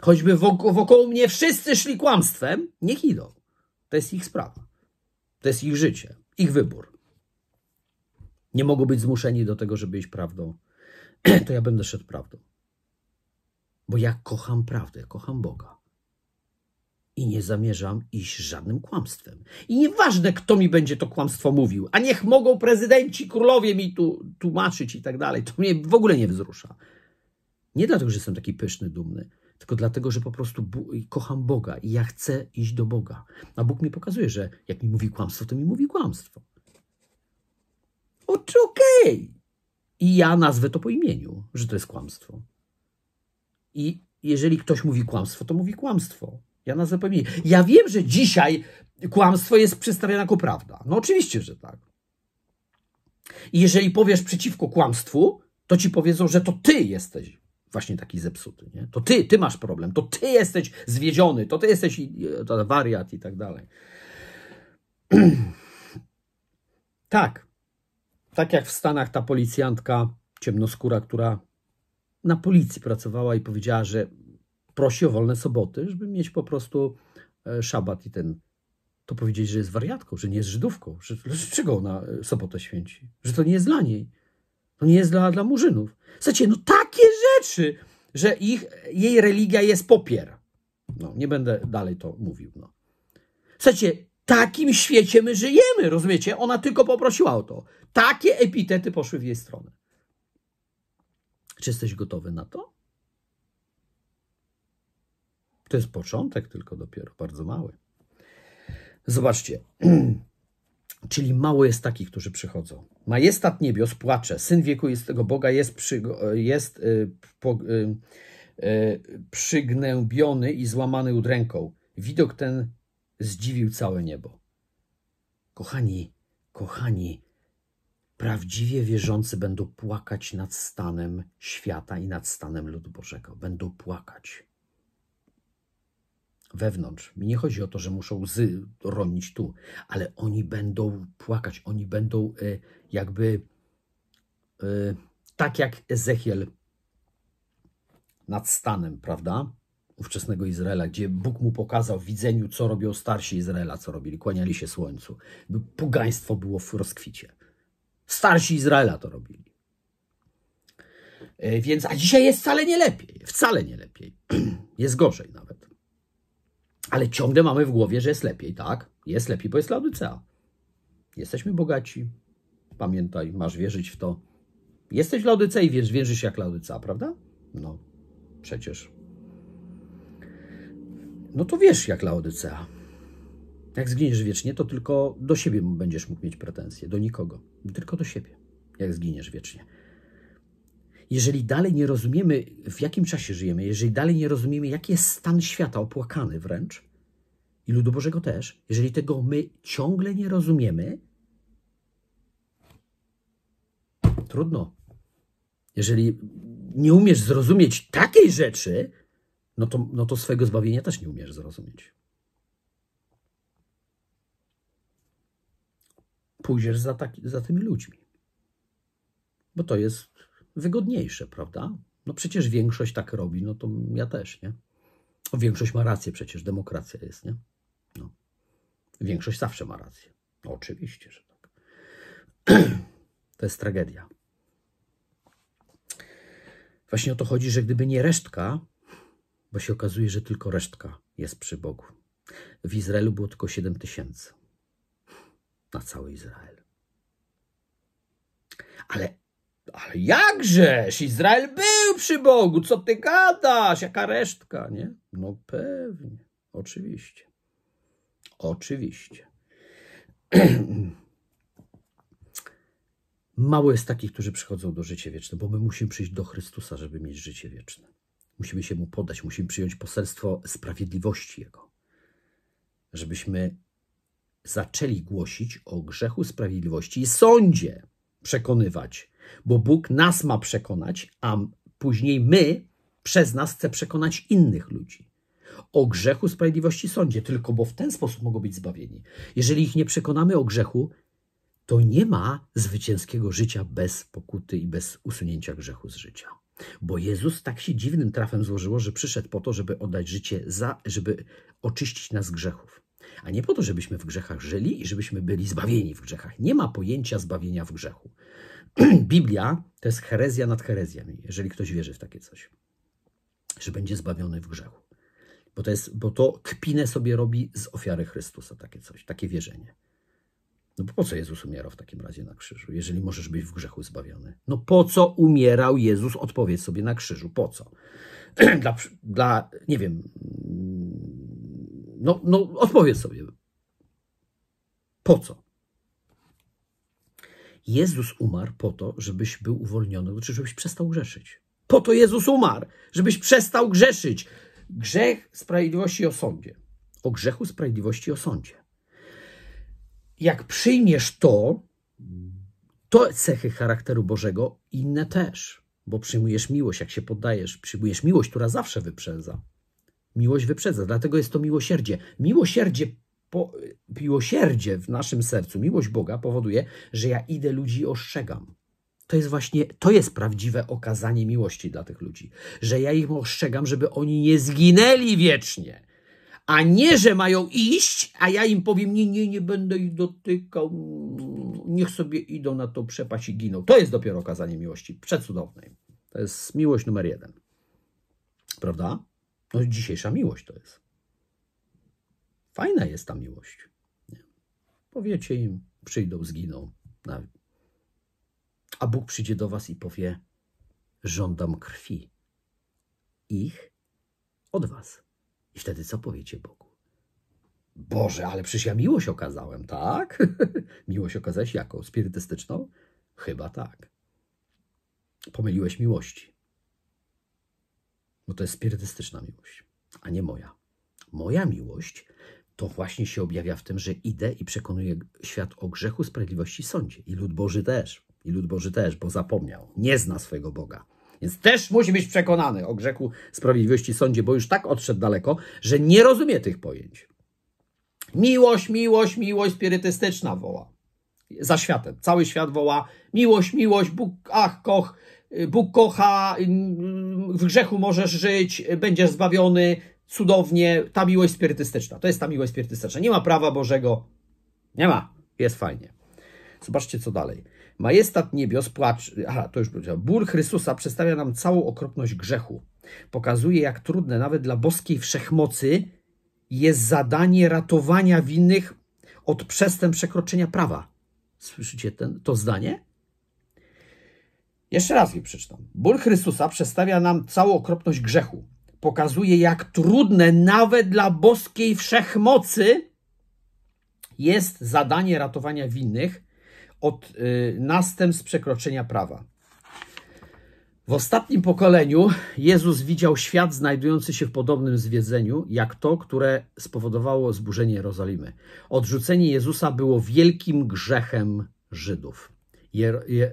Choćby wokół, wokół mnie wszyscy szli kłamstwem, niech idą. To jest ich sprawa. To jest ich życie, ich wybór. Nie mogą być zmuszeni do tego, żeby iść prawdą. to ja będę szedł prawdą. Bo ja kocham prawdę, kocham Boga. I nie zamierzam iść żadnym kłamstwem. I nieważne, kto mi będzie to kłamstwo mówił, a niech mogą prezydenci, królowie mi tu tłumaczyć i tak dalej. To mnie w ogóle nie wzrusza. Nie dlatego, że jestem taki pyszny, dumny, tylko dlatego, że po prostu kocham Boga i ja chcę iść do Boga. A Bóg mi pokazuje, że jak mi mówi kłamstwo, to mi mówi kłamstwo. Oczy okej. Okay. I ja nazwę to po imieniu, że to jest kłamstwo. I jeżeli ktoś mówi kłamstwo, to mówi kłamstwo. Ja nazwę po imieniu. Ja wiem, że dzisiaj kłamstwo jest przedstawiane jako prawda. No oczywiście, że tak. I jeżeli powiesz przeciwko kłamstwu, to ci powiedzą, że to ty jesteś właśnie taki zepsuty. Nie? To ty, ty masz problem, to ty jesteś zwiedziony, to ty jesteś to wariat i tak dalej. tak. Tak jak w Stanach ta policjantka ciemnoskóra, która na policji pracowała i powiedziała, że prosi o wolne soboty, żeby mieć po prostu e, szabat i ten to powiedzieć, że jest wariatką, że nie jest Żydówką, że czego ona e, sobotę święci, że to nie jest dla niej, to nie jest dla, dla murzynów. Słuchajcie, no takie rzeczy, że ich, jej religia jest popier. No, nie będę dalej to mówił. No. Słuchajcie, takim świecie my żyjemy, rozumiecie? Ona tylko poprosiła o to. Takie epitety poszły w jej stronę. Czy jesteś gotowy na to? To jest początek tylko dopiero, bardzo mały. Zobaczcie. Czyli mało jest takich, którzy przychodzą. Majestat niebios płacze, syn wiekuistego Boga jest, przy, jest y, po, y, y, przygnębiony i złamany udręką. Widok ten zdziwił całe niebo. Kochani, kochani, prawdziwie wierzący będą płakać nad stanem świata i nad stanem ludu Bożego. Będą płakać wewnątrz. Mi nie chodzi o to, że muszą łzy ronić tu, ale oni będą płakać, oni będą y, jakby y, tak jak Ezechiel nad Stanem, prawda? Ówczesnego Izraela, gdzie Bóg mu pokazał w widzeniu, co robią starsi Izraela, co robili, kłaniali się słońcu. by Pugaństwo było w rozkwicie. Starsi Izraela to robili. Y, więc, a dzisiaj jest wcale nie lepiej. Wcale nie lepiej. Jest gorzej nawet. Ale ciągle mamy w głowie, że jest lepiej, tak? Jest lepiej, bo jest Laodycea. Jesteśmy bogaci. Pamiętaj, masz wierzyć w to. Jesteś Laodycea i wiesz, wierzysz jak Laodycea, prawda? No, przecież. No to wiesz jak Laodycea. Jak zginiesz wiecznie, to tylko do siebie będziesz mógł mieć pretensje, do nikogo, tylko do siebie, jak zginiesz wiecznie jeżeli dalej nie rozumiemy, w jakim czasie żyjemy, jeżeli dalej nie rozumiemy, jaki jest stan świata, opłakany wręcz, i ludu Bożego też, jeżeli tego my ciągle nie rozumiemy, trudno. Jeżeli nie umiesz zrozumieć takiej rzeczy, no to, no to swego zbawienia też nie umiesz zrozumieć. Pójdziesz za, taki, za tymi ludźmi, bo to jest wygodniejsze, prawda? No przecież większość tak robi, no to ja też, nie? No większość ma rację, przecież demokracja jest, nie? No. Większość zawsze ma rację. No, oczywiście, że tak. To jest tragedia. Właśnie o to chodzi, że gdyby nie resztka, bo się okazuje, że tylko resztka jest przy Bogu. W Izraelu było tylko 7 tysięcy. Na cały Izrael. Ale ale jakżeż? Izrael był przy Bogu, co ty gadasz? Jaka resztka, nie? No pewnie, oczywiście. Oczywiście. Mało jest takich, którzy przychodzą do życia wieczne, bo my musimy przyjść do Chrystusa, żeby mieć życie wieczne. Musimy się Mu podać, musimy przyjąć poselstwo sprawiedliwości Jego. Żebyśmy zaczęli głosić o grzechu sprawiedliwości i sądzie przekonywać bo Bóg nas ma przekonać, a później my przez nas chce przekonać innych ludzi o grzechu, sprawiedliwości, sądzie, tylko bo w ten sposób mogą być zbawieni. Jeżeli ich nie przekonamy o grzechu, to nie ma zwycięskiego życia bez pokuty i bez usunięcia grzechu z życia. Bo Jezus tak się dziwnym trafem złożyło, że przyszedł po to, żeby oddać życie, za, żeby oczyścić nas z grzechów. A nie po to, żebyśmy w grzechach żyli i żebyśmy byli zbawieni w grzechach. Nie ma pojęcia zbawienia w grzechu. Biblia to jest herezja nad herezjami, jeżeli ktoś wierzy w takie coś, że będzie zbawiony w grzechu. Bo to, jest, bo to kpinę sobie robi z ofiary Chrystusa, takie coś, takie wierzenie. No po co Jezus umierał w takim razie na krzyżu, jeżeli możesz być w grzechu zbawiony? No po co umierał Jezus? Odpowiedz sobie na krzyżu. Po co? dla, dla, nie wiem, mm, no, no odpowiedz sobie. Po co? Jezus umarł po to, żebyś był uwolniony, znaczy, żebyś przestał grzeszyć. Po to Jezus umarł, żebyś przestał grzeszyć. Grzech, sprawiedliwości o osądzie. O grzechu, sprawiedliwości o osądzie. Jak przyjmiesz to, to cechy charakteru Bożego, inne też, bo przyjmujesz miłość, jak się poddajesz, przyjmujesz miłość, która zawsze wyprzedza. Miłość wyprzedza, dlatego jest to miłosierdzie. Miłosierdzie po, miłosierdzie w naszym sercu, miłość Boga powoduje, że ja idę ludzi ostrzegam. To jest właśnie, to jest prawdziwe okazanie miłości dla tych ludzi, że ja ich ostrzegam, żeby oni nie zginęli wiecznie, a nie, że mają iść, a ja im powiem, nie, nie, nie będę ich dotykał, niech sobie idą na tą przepaść i giną. To jest dopiero okazanie miłości przecudownej. To jest miłość numer jeden. Prawda? No dzisiejsza miłość to jest. Fajna jest ta miłość. Nie? Powiecie im, przyjdą, zginą. A Bóg przyjdzie do was i powie: Żądam krwi ich od was. I wtedy co powiecie Bogu? Boże, ale przecież ja miłość okazałem, tak? miłość okazałeś jaką? Spirytystyczną? Chyba tak. Pomyliłeś miłości. Bo to jest spirytystyczna miłość, a nie moja. Moja miłość to właśnie się objawia w tym, że idę i przekonuję świat o grzechu, sprawiedliwości, sądzie. I lud Boży też. I lud Boży też, bo zapomniał. Nie zna swojego Boga. Więc też musi być przekonany o grzechu, sprawiedliwości, sądzie, bo już tak odszedł daleko, że nie rozumie tych pojęć. Miłość, miłość, miłość spirytystyczna woła. Za światem. Cały świat woła miłość, miłość, Bóg, ach, koch, y, Bóg kocha, y, w grzechu możesz żyć, y, będziesz zbawiony, cudownie, ta miłość spirytystyczna. To jest ta miłość spirytystyczna. Nie ma prawa Bożego. Nie ma. Jest fajnie. Zobaczcie, co dalej. Majestat niebios płacz. Aha, to już powiedziałem. Ból Chrystusa przedstawia nam całą okropność grzechu. Pokazuje, jak trudne nawet dla boskiej wszechmocy jest zadanie ratowania winnych od przestępstw przekroczenia prawa. Słyszycie ten, to zdanie? Jeszcze raz je przeczytam. Ból Chrystusa przedstawia nam całą okropność grzechu pokazuje, jak trudne nawet dla boskiej wszechmocy jest zadanie ratowania winnych od y, następstw przekroczenia prawa. W ostatnim pokoleniu Jezus widział świat znajdujący się w podobnym zwiedzeniu, jak to, które spowodowało zburzenie Jerozolimy. Odrzucenie Jezusa było wielkim grzechem Żydów. Jer, je,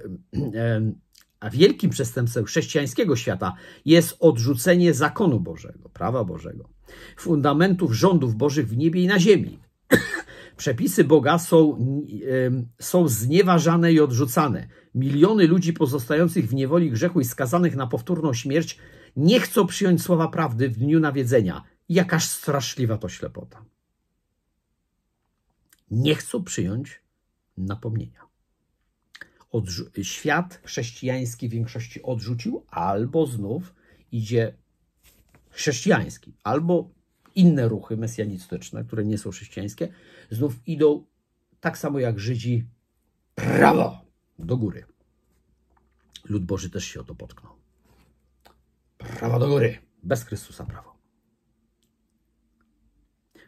a wielkim przestępstwem chrześcijańskiego świata jest odrzucenie zakonu Bożego, prawa Bożego, fundamentów rządów Bożych w niebie i na ziemi. Przepisy Boga są, są znieważane i odrzucane. Miliony ludzi pozostających w niewoli grzechu i skazanych na powtórną śmierć nie chcą przyjąć słowa prawdy w dniu nawiedzenia. Jakaż straszliwa to ślepota. Nie chcą przyjąć napomnienia odrzu- świat chrześcijański w większości odrzucił, albo znów idzie chrześcijański, albo inne ruchy mesjanistyczne, które nie są chrześcijańskie, znów idą tak samo jak Żydzi prawo do góry. Lud Boży też się o to potknął. Prawo do góry, bez Chrystusa prawo.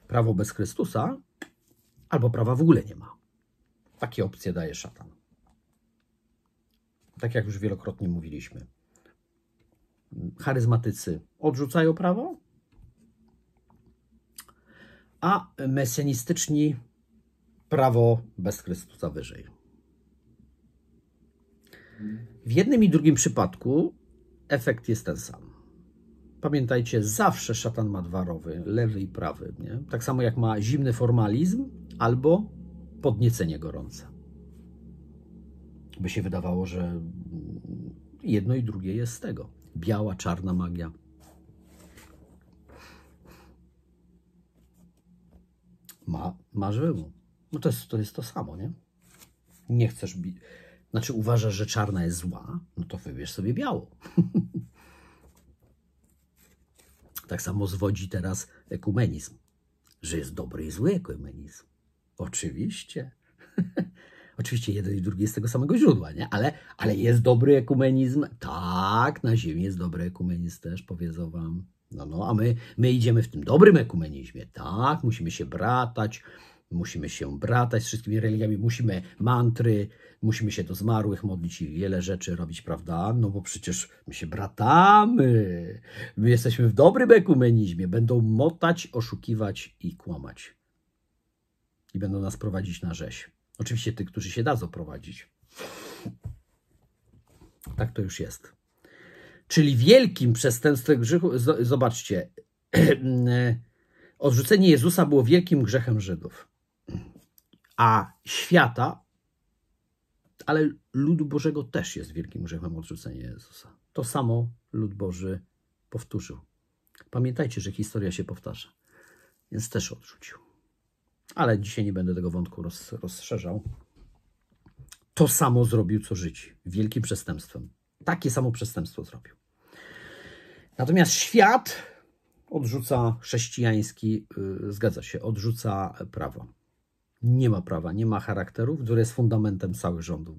Prawo bez Chrystusa albo prawa w ogóle nie ma. Takie opcje daje szatan tak jak już wielokrotnie mówiliśmy. Charyzmatycy odrzucają prawo, a mesjanistyczni prawo bez Chrystusa wyżej. W jednym i drugim przypadku efekt jest ten sam. Pamiętajcie, zawsze szatan ma dwa rowy, lewy i prawy. Nie? Tak samo jak ma zimny formalizm albo podniecenie gorące by się wydawało, że jedno i drugie jest z tego. Biała, czarna magia. Ma, marzymu. No to jest, to jest to samo, nie? Nie chcesz bi, Znaczy uważasz, że czarna jest zła, no to wybierz sobie biało. tak samo zwodzi teraz ekumenizm, że jest dobry i zły ekumenizm. Oczywiście. Oczywiście jeden i drugi jest tego samego źródła, nie? Ale, ale jest dobry ekumenizm? Tak, na ziemi jest dobry ekumenizm też, powiedzą wam. No, no, a my, my idziemy w tym dobrym ekumenizmie, tak? Musimy się bratać, musimy się bratać z wszystkimi religiami, musimy mantry, musimy się do zmarłych modlić i wiele rzeczy robić, prawda? No bo przecież my się bratamy, my jesteśmy w dobrym ekumenizmie, będą motać, oszukiwać i kłamać. I będą nas prowadzić na rzeź. Oczywiście tych, którzy się dadzą prowadzić. Tak to już jest. Czyli wielkim przestępstwem grzechu, zobaczcie, odrzucenie Jezusa było wielkim grzechem Żydów, a świata, ale ludu Bożego też jest wielkim grzechem odrzucenie Jezusa. To samo lud Boży powtórzył. Pamiętajcie, że historia się powtarza, więc też odrzucił ale dzisiaj nie będę tego wątku roz, rozszerzał. To samo zrobił co życi, wielkim przestępstwem. Takie samo przestępstwo zrobił. Natomiast świat odrzuca chrześcijański, yy, zgadza się, odrzuca prawo. Nie ma prawa, nie ma charakteru, które jest fundamentem całych rządów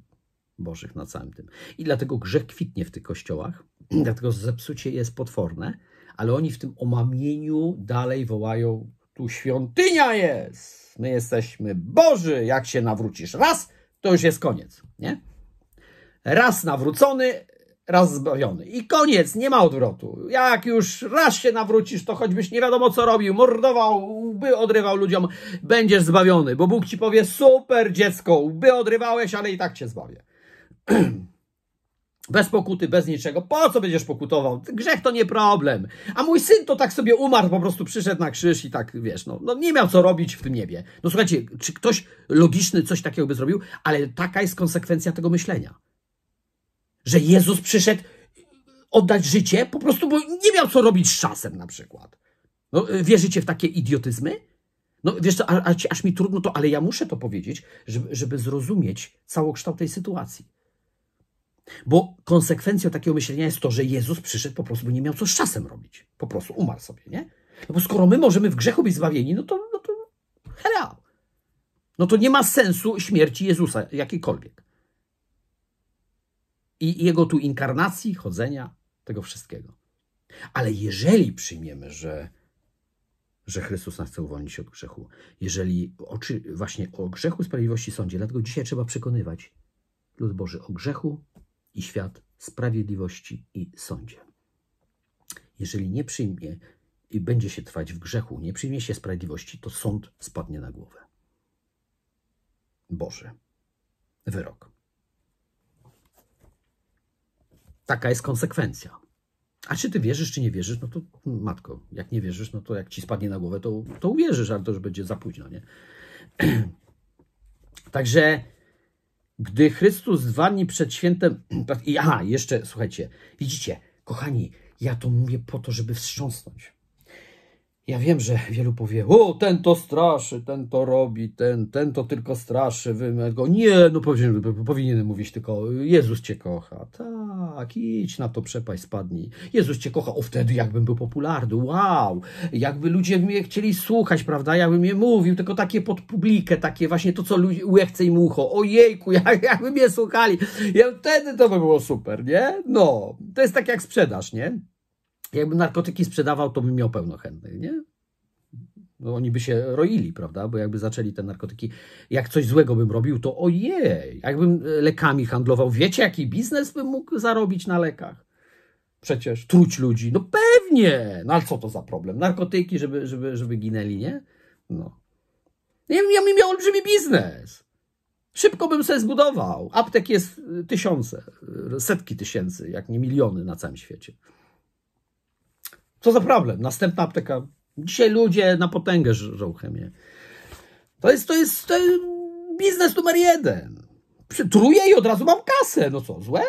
bożych na całym tym. I dlatego grzech kwitnie w tych kościołach, dlatego zepsucie jest potworne, ale oni w tym omamieniu dalej wołają tu świątynia jest, my jesteśmy Boży, jak się nawrócisz raz, to już jest koniec, nie? Raz nawrócony, raz zbawiony. I koniec, nie ma odwrotu. Jak już raz się nawrócisz, to choćbyś nie wiadomo co robił, mordował, łby odrywał ludziom, będziesz zbawiony, bo Bóg ci powie, super dziecko, łby odrywałeś, ale i tak cię zbawię. Bez pokuty, bez niczego. Po co będziesz pokutował? Grzech to nie problem. A mój syn to tak sobie umarł, po prostu przyszedł na krzyż i tak, wiesz, no, no nie miał co robić w tym niebie. No słuchajcie, czy ktoś logiczny coś takiego by zrobił? Ale taka jest konsekwencja tego myślenia. Że Jezus przyszedł oddać życie, po prostu bo nie miał co robić z czasem na przykład. No, y, wierzycie w takie idiotyzmy? No wiesz co, a, aż mi trudno to, ale ja muszę to powiedzieć, żeby, żeby zrozumieć całokształt tej sytuacji. Bo konsekwencją takiego myślenia jest to, że Jezus przyszedł po prostu, bo nie miał co z czasem robić. Po prostu umarł sobie, nie? No bo skoro my możemy w grzechu być zbawieni, no to, no to hello. No to nie ma sensu śmierci Jezusa jakiejkolwiek. I jego tu inkarnacji, chodzenia, tego wszystkiego. Ale jeżeli przyjmiemy, że, że Chrystus nas chce uwolnić od grzechu, jeżeli oczy, właśnie o grzechu sprawiedliwości sądzie, dlatego dzisiaj trzeba przekonywać lud Boży o grzechu i świat sprawiedliwości i sądzie. Jeżeli nie przyjmie i będzie się trwać w grzechu, nie przyjmie się sprawiedliwości, to sąd spadnie na głowę. Boże, wyrok. Taka jest konsekwencja. A czy ty wierzysz, czy nie wierzysz, no to matko, jak nie wierzysz, no to jak ci spadnie na głowę, to, to uwierzysz, ale to już będzie za późno, nie? Także gdy Chrystus dwa dni przed świętem. Aha, jeszcze słuchajcie, widzicie, kochani, ja to mówię po to, żeby wstrząsnąć. Ja wiem, że wielu powie, o, ten to straszy, ten to robi, ten, ten to tylko straszy, wy go. Nie, no powinien, powinienem mówić tylko, Jezus cię kocha. Tak, idź na to przepaść, spadnij. Jezus cię kocha. O, wtedy jakbym był popularny, wow. Jakby ludzie mnie chcieli słuchać, prawda, jakbym je mówił, tylko takie pod publikę, takie właśnie to, co ludzie łechce im ucho. Ojejku, jak, jakby mnie słuchali. Ja, wtedy to by było super, nie? No, to jest tak jak sprzedaż, nie? jakby narkotyki sprzedawał, to bym miał pełno chętnych, nie? oni by się roili, prawda? Bo jakby zaczęli te narkotyki, jak coś złego bym robił, to ojej, jakbym e, lekami handlował, wiecie jaki biznes bym mógł zarobić na lekach? Przecież truć ludzi, no pewnie, no ale co to za problem? Narkotyki, żeby, żeby, żeby ginęli, nie? No. Ja, ja bym miał olbrzymi biznes. Szybko bym sobie zbudował. Aptek jest y, tysiące, y, setki tysięcy, jak nie miliony na całym świecie. Co za problem? Następna apteka. Dzisiaj ludzie na potęgę żrą chemię. To jest, to jest, to jest biznes numer jeden. Przytruję i od razu mam kasę. No co, złe?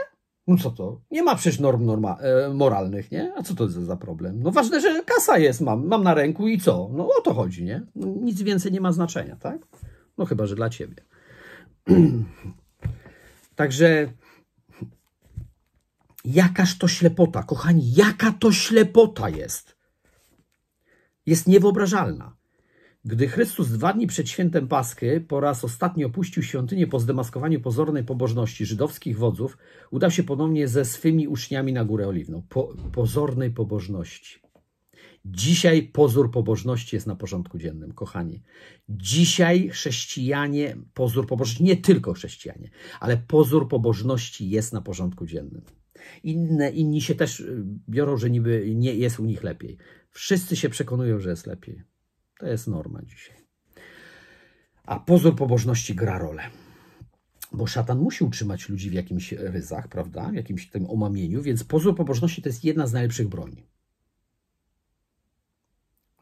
No co to? Nie ma przecież norm norma, e, moralnych, nie? A co to za problem? No ważne, że kasa jest, mam, mam na ręku i co? No o to chodzi, nie? No, nic więcej nie ma znaczenia, tak? No chyba, że dla ciebie. Także Jakaż to ślepota, kochani, jaka to ślepota jest. Jest niewyobrażalna. Gdy Chrystus dwa dni przed świętem Paschy po raz ostatni opuścił świątynię po zdemaskowaniu pozornej pobożności żydowskich wodzów, udał się ponownie ze swymi uczniami na Górę Oliwną. Po, pozornej pobożności. Dzisiaj pozór pobożności jest na porządku dziennym, kochani. Dzisiaj chrześcijanie, pozór pobożności, nie tylko chrześcijanie, ale pozór pobożności jest na porządku dziennym. Inne, inni się też y, biorą, że niby nie jest u nich lepiej. Wszyscy się przekonują, że jest lepiej. To jest norma dzisiaj. A pozór pobożności gra rolę. Bo szatan musi utrzymać ludzi w jakimś ryzach, prawda? W jakimś tym omamieniu, więc pozór pobożności to jest jedna z najlepszych broni.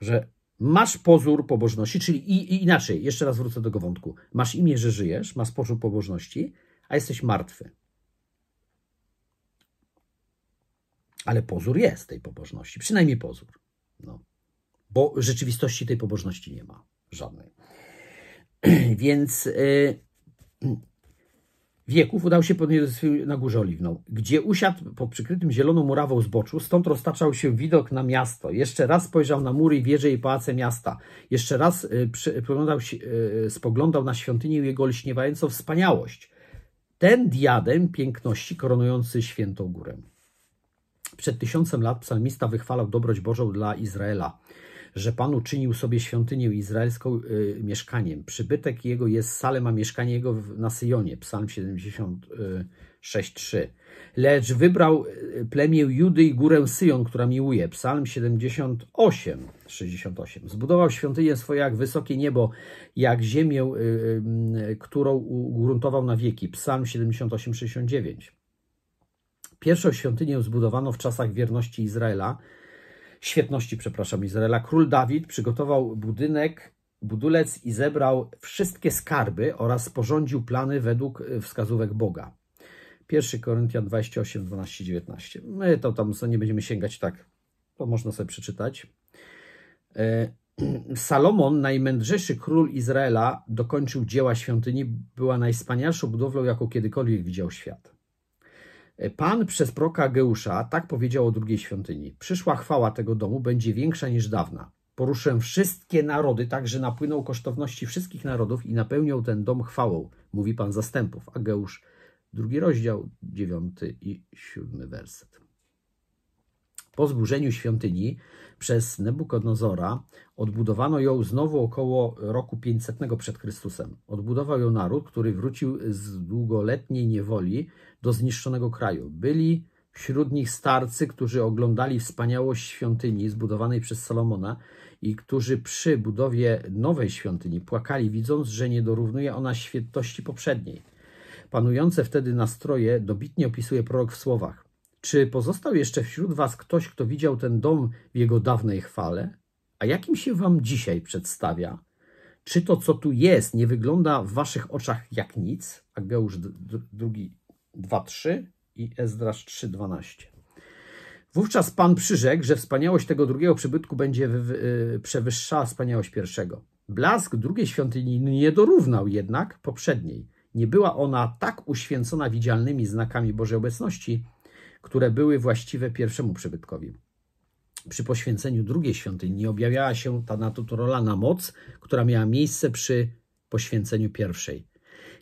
Że masz pozór pobożności, czyli i, i inaczej, jeszcze raz wrócę do tego wątku. Masz imię, że żyjesz, masz pozór pobożności, a jesteś martwy. Ale pozór jest tej pobożności, przynajmniej pozór. No. Bo rzeczywistości tej pobożności nie ma żadnej. Więc y, wieków udał się pod na Górze Oliwną, gdzie usiadł pod przykrytym zieloną murawą zboczu, stąd roztaczał się widok na miasto. Jeszcze raz spojrzał na mury i wieże i pałace miasta. Jeszcze raz y, się, y, spoglądał na świątynię jego lśniewającą wspaniałość. Ten diadem piękności koronujący świętą górę. Przed tysiącem lat psalmista wychwalał dobroć Bożą dla Izraela, że Pan uczynił sobie świątynię izraelską y, mieszkaniem. Przybytek jego jest Salem, a mieszkanie jego na Syjonie. Psalm 76:3. Y, Lecz wybrał y, plemię Judy i górę Syjon, która miłuje. Psalm 78, 68. Zbudował świątynię swoją jak wysokie niebo, jak ziemię, y, y, którą ugruntował na wieki. Psalm 78, 69. Pierwszą świątynię zbudowano w czasach wierności Izraela, świetności, przepraszam, Izraela. Król Dawid przygotował budynek, budulec i zebrał wszystkie skarby oraz sporządził plany według e, wskazówek Boga. 1 Koryntian 28, 12, 19. My to tam nie będziemy sięgać tak, to można sobie przeczytać. E, Salomon, najmędrzejszy król Izraela, dokończył dzieła świątyni, była najwspanialszą budowlą, jaką kiedykolwiek widział świat. Pan przez proka Geusza tak powiedział o drugiej świątyni. Przyszła chwała tego domu będzie większa niż dawna. Poruszę wszystkie narody, tak że napłyną kosztowności wszystkich narodów i napełnią ten dom chwałą, mówi Pan zastępów. Ageusz, drugi rozdział, dziewiąty i siódmy werset. Po zburzeniu świątyni przez Nebukadnezora odbudowano ją znowu około roku 500 przed Chrystusem. Odbudował ją naród, który wrócił z długoletniej niewoli do zniszczonego kraju. Byli wśród nich starcy, którzy oglądali wspaniałość świątyni zbudowanej przez Salomona i którzy przy budowie nowej świątyni płakali, widząc, że nie dorównuje ona świętości poprzedniej. Panujące wtedy nastroje dobitnie opisuje prorok w słowach. Czy pozostał jeszcze wśród was ktoś, kto widział ten dom w jego dawnej chwale? A jakim się wam dzisiaj przedstawia? Czy to, co tu jest, nie wygląda w waszych oczach jak nic? Ageusz drugi 2.3 i Ezdrasz 3.12. Wówczas Pan przyrzekł, że wspaniałość tego drugiego przybytku będzie y, przewyższała wspaniałość pierwszego. Blask drugiej świątyni nie dorównał jednak poprzedniej. Nie była ona tak uświęcona widzialnymi znakami Bożej obecności, które były właściwe pierwszemu przybytkowi. Przy poświęceniu drugiej świątyni nie objawiała się ta naturalna moc, która miała miejsce przy poświęceniu pierwszej.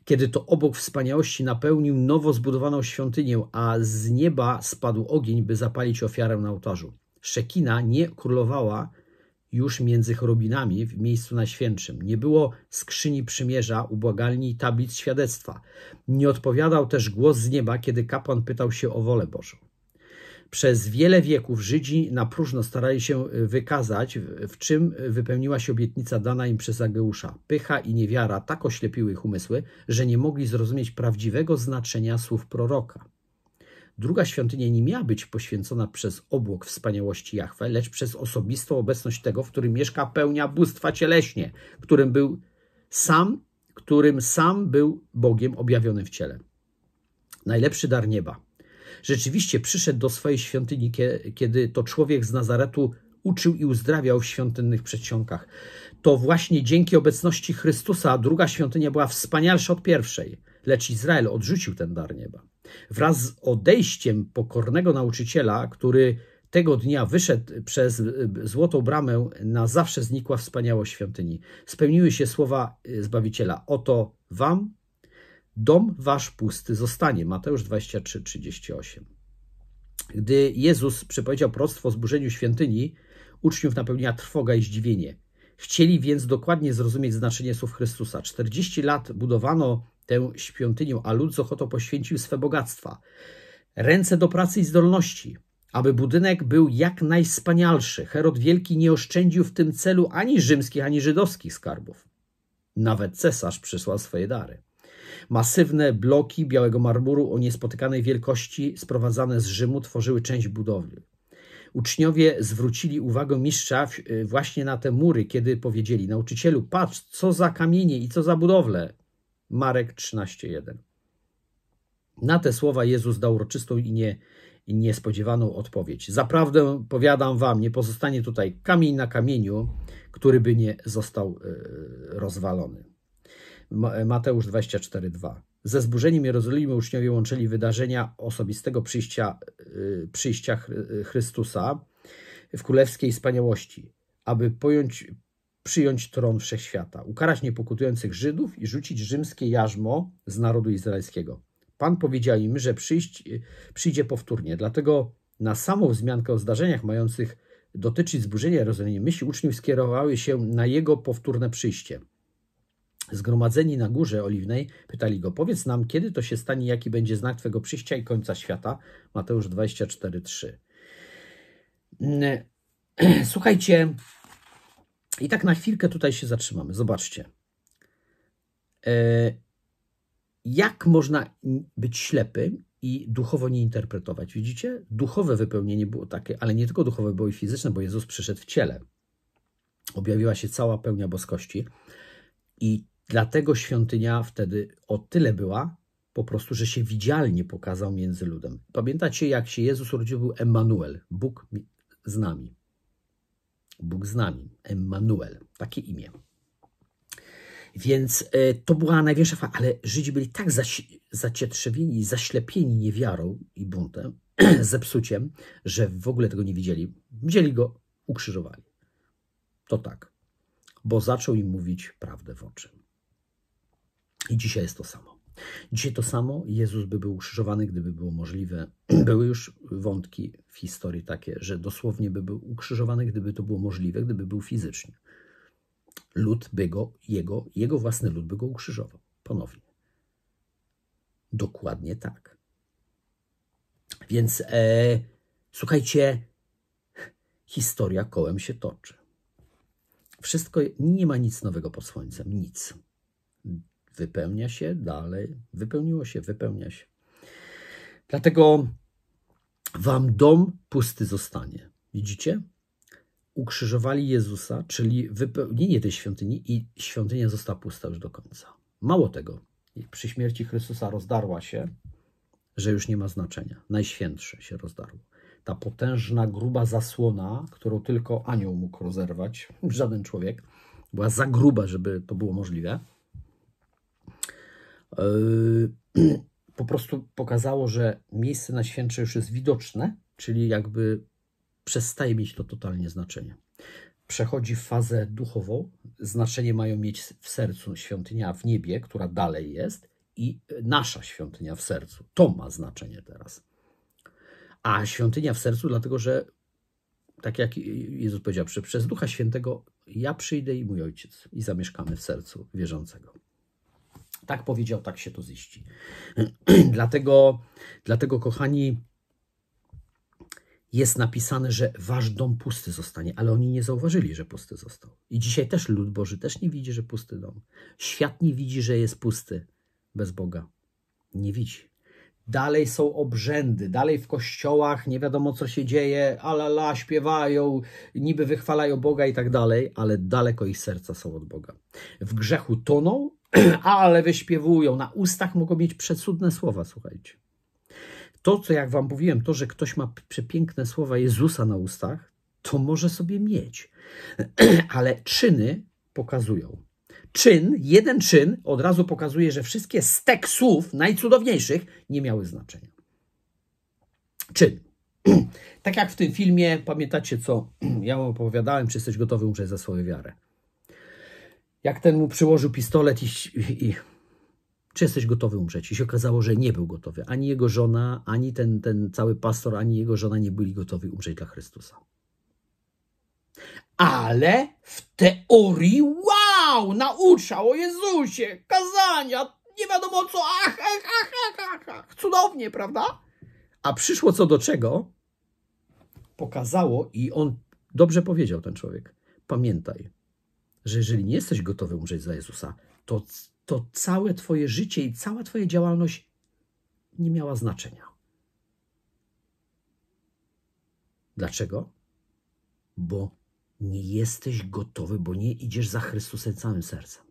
Kiedy to obok wspaniałości napełnił nowo zbudowaną świątynię, a z nieba spadł ogień, by zapalić ofiarę na ołtarzu. Szekina nie królowała już między chorobinami w miejscu najświętszym. Nie było skrzyni przymierza, ubłagalni i tablic świadectwa. Nie odpowiadał też głos z nieba, kiedy kapłan pytał się o wolę Bożą. Przez wiele wieków Żydzi na próżno starali się y, wykazać, w czym y, wypełniła się obietnica dana im przez Ageusza. Pycha i niewiara tak oślepiły ich umysły, że nie mogli zrozumieć prawdziwego znaczenia słów proroka. Druga świątynia nie miała być poświęcona przez obłok wspaniałości Jahwe, lecz przez osobistą obecność tego, w którym mieszka pełnia bóstwa cieleśnie, którym był sam, którym sam był Bogiem objawionym w ciele. Najlepszy dar nieba – rzeczywiście przyszedł do swojej świątyni, kiedy to człowiek z Nazaretu uczył i uzdrawiał w świątynnych przedsionkach. To właśnie dzięki obecności Chrystusa druga świątynia była wspanialsza od pierwszej, lecz Izrael odrzucił ten dar nieba. Wraz z odejściem pokornego nauczyciela, który tego dnia wyszedł przez złotą bramę, na zawsze znikła wspaniałość świątyni. Spełniły się słowa y, Zbawiciela: Oto wam Dom wasz pusty zostanie. Mateusz 23, 38. Gdy Jezus przepowiedział prostwo o zburzeniu świątyni, uczniów napełniła trwoga i zdziwienie. Chcieli więc dokładnie zrozumieć znaczenie słów Chrystusa. 40 lat budowano tę świątynię, a lud z ochotą poświęcił swe bogactwa, ręce do pracy i zdolności, aby budynek był jak najspanialszy. Herod Wielki nie oszczędził w tym celu ani rzymskich, ani żydowskich skarbów. Nawet cesarz przysłał swoje dary. Masywne bloki białego marmuru o niespotykanej wielkości, sprowadzane z Rzymu, tworzyły część budowli. Uczniowie zwrócili uwagę mistrza y, właśnie na te mury, kiedy powiedzieli: Nauczycielu, patrz, co za kamienie i co za budowle. Marek 13:1. Na te słowa Jezus dał uroczystą i, nie, i niespodziewaną odpowiedź. Zaprawdę powiadam wam, nie pozostanie tutaj kamień na kamieniu, który by nie został y, rozwalony. Mateusz 24:2. Ze zburzeniem Jerozolimy uczniowie łączyli wydarzenia osobistego przyjścia, y, przyjścia y, Chrystusa w królewskiej wspaniałości, aby pojąć, przyjąć tron wszechświata, ukarać niepokutujących Żydów i rzucić rzymskie jarzmo z narodu izraelskiego. Pan powiedział im, że przyjść, y, przyjdzie powtórnie, dlatego na samą wzmiankę o zdarzeniach mających dotyczyć zburzenia Jerozolimy, myśli uczniów skierowały się na jego powtórne przyjście – Zgromadzeni na górze oliwnej pytali go: Powiedz nam, kiedy to się stanie, jaki będzie znak Twego przyjścia i końca świata? Mateusz 24:3. Mm, słuchajcie, i tak na chwilkę tutaj się zatrzymamy. Zobaczcie. E, jak można być ślepym i duchowo nie interpretować? Widzicie? Duchowe wypełnienie było takie, ale nie tylko duchowe, było i fizyczne, bo Jezus przyszedł w ciele. Objawiła się cała pełnia boskości. I Dlatego świątynia wtedy o tyle była, po prostu, że się widzialnie pokazał między ludem. Pamiętacie, jak się Jezus urodził, był Emanuel, Bóg z nami. Bóg z nami, Emanuel, takie imię. Więc e, to była największa fala, ale Żydzi byli tak zasi- zacietrzewieni, zaślepieni niewiarą i buntem, zepsuciem, że w ogóle tego nie widzieli. Wzięli go, ukrzyżowali. To tak, bo zaczął im mówić prawdę w oczy. I dzisiaj jest to samo. Dzisiaj to samo. Jezus by był ukrzyżowany, gdyby było możliwe. Były już wątki w historii takie, że dosłownie by był ukrzyżowany, gdyby to było możliwe, gdyby był fizycznie. Lud by go, jego, jego własny lud by go ukrzyżował. Ponownie. Dokładnie tak. Więc e, słuchajcie, historia kołem się toczy. Wszystko, nie ma nic nowego pod słońcem, nic wypełnia się dalej, wypełniło się, wypełnia się. Dlatego wam dom pusty zostanie. Widzicie? Ukrzyżowali Jezusa, czyli wypełnienie tej świątyni i świątynia została pusta już do końca. Mało tego, przy śmierci Chrystusa rozdarła się, że już nie ma znaczenia. Najświętsze się rozdarło. Ta potężna, gruba zasłona, którą tylko anioł mógł rozerwać, żaden człowiek, była za gruba, żeby to było możliwe. Yy, po prostu pokazało, że miejsce na święcze już jest widoczne, czyli jakby przestaje mieć to totalnie znaczenie. Przechodzi w fazę duchową, znaczenie mają mieć w sercu świątynia w niebie, która dalej jest, i nasza świątynia w sercu. To ma znaczenie teraz. A świątynia w sercu, dlatego że tak jak Jezus powiedział, przez Ducha Świętego ja przyjdę i mój ojciec i zamieszkamy w sercu wierzącego. Tak powiedział, tak się to ziści. dlatego, dlatego, kochani, jest napisane, że wasz dom pusty zostanie, ale oni nie zauważyli, że pusty został. I dzisiaj też lud Boży też nie widzi, że pusty dom. Świat nie widzi, że jest pusty bez Boga. Nie widzi dalej są obrzędy, dalej w kościołach nie wiadomo co się dzieje, alala, śpiewają, niby wychwalają Boga i tak dalej, ale daleko ich serca są od Boga. W grzechu toną, ale wyśpiewują, na ustach mogą mieć przecudne słowa, słuchajcie. To, co jak wam mówiłem, to, że ktoś ma przepiękne słowa Jezusa na ustach, to może sobie mieć, ale czyny pokazują czyn, jeden czyn od razu pokazuje, że wszystkie stek słów najcudowniejszych nie miały znaczenia. Czyn. Tak jak w tym filmie, pamiętacie co ja mu opowiadałem, czy jesteś gotowy umrzeć za swoją wiarę. Jak ten mu przyłożył pistolet i, i, i czy jesteś gotowy umrzeć? I się okazało, że nie był gotowy. Ani jego żona, ani ten, ten cały pastor, ani jego żona nie byli gotowi umrzeć dla Chrystusa. Ale w teorii, wow! gnał, nauczał o Jezusie, kazania, nie wiadomo co, ach, ach, ach, ach, ach, ach. cudownie, prawda? A przyszło co do czego? Pokazało i on dobrze powiedział, ten człowiek. Pamiętaj, że jeżeli nie jesteś gotowy umrzeć za Jezusa, to, to całe Twoje życie i cała Twoja działalność nie miała znaczenia. Dlaczego? Bo nie jesteś gotowy, bo nie idziesz za Chrystusem całym sercem.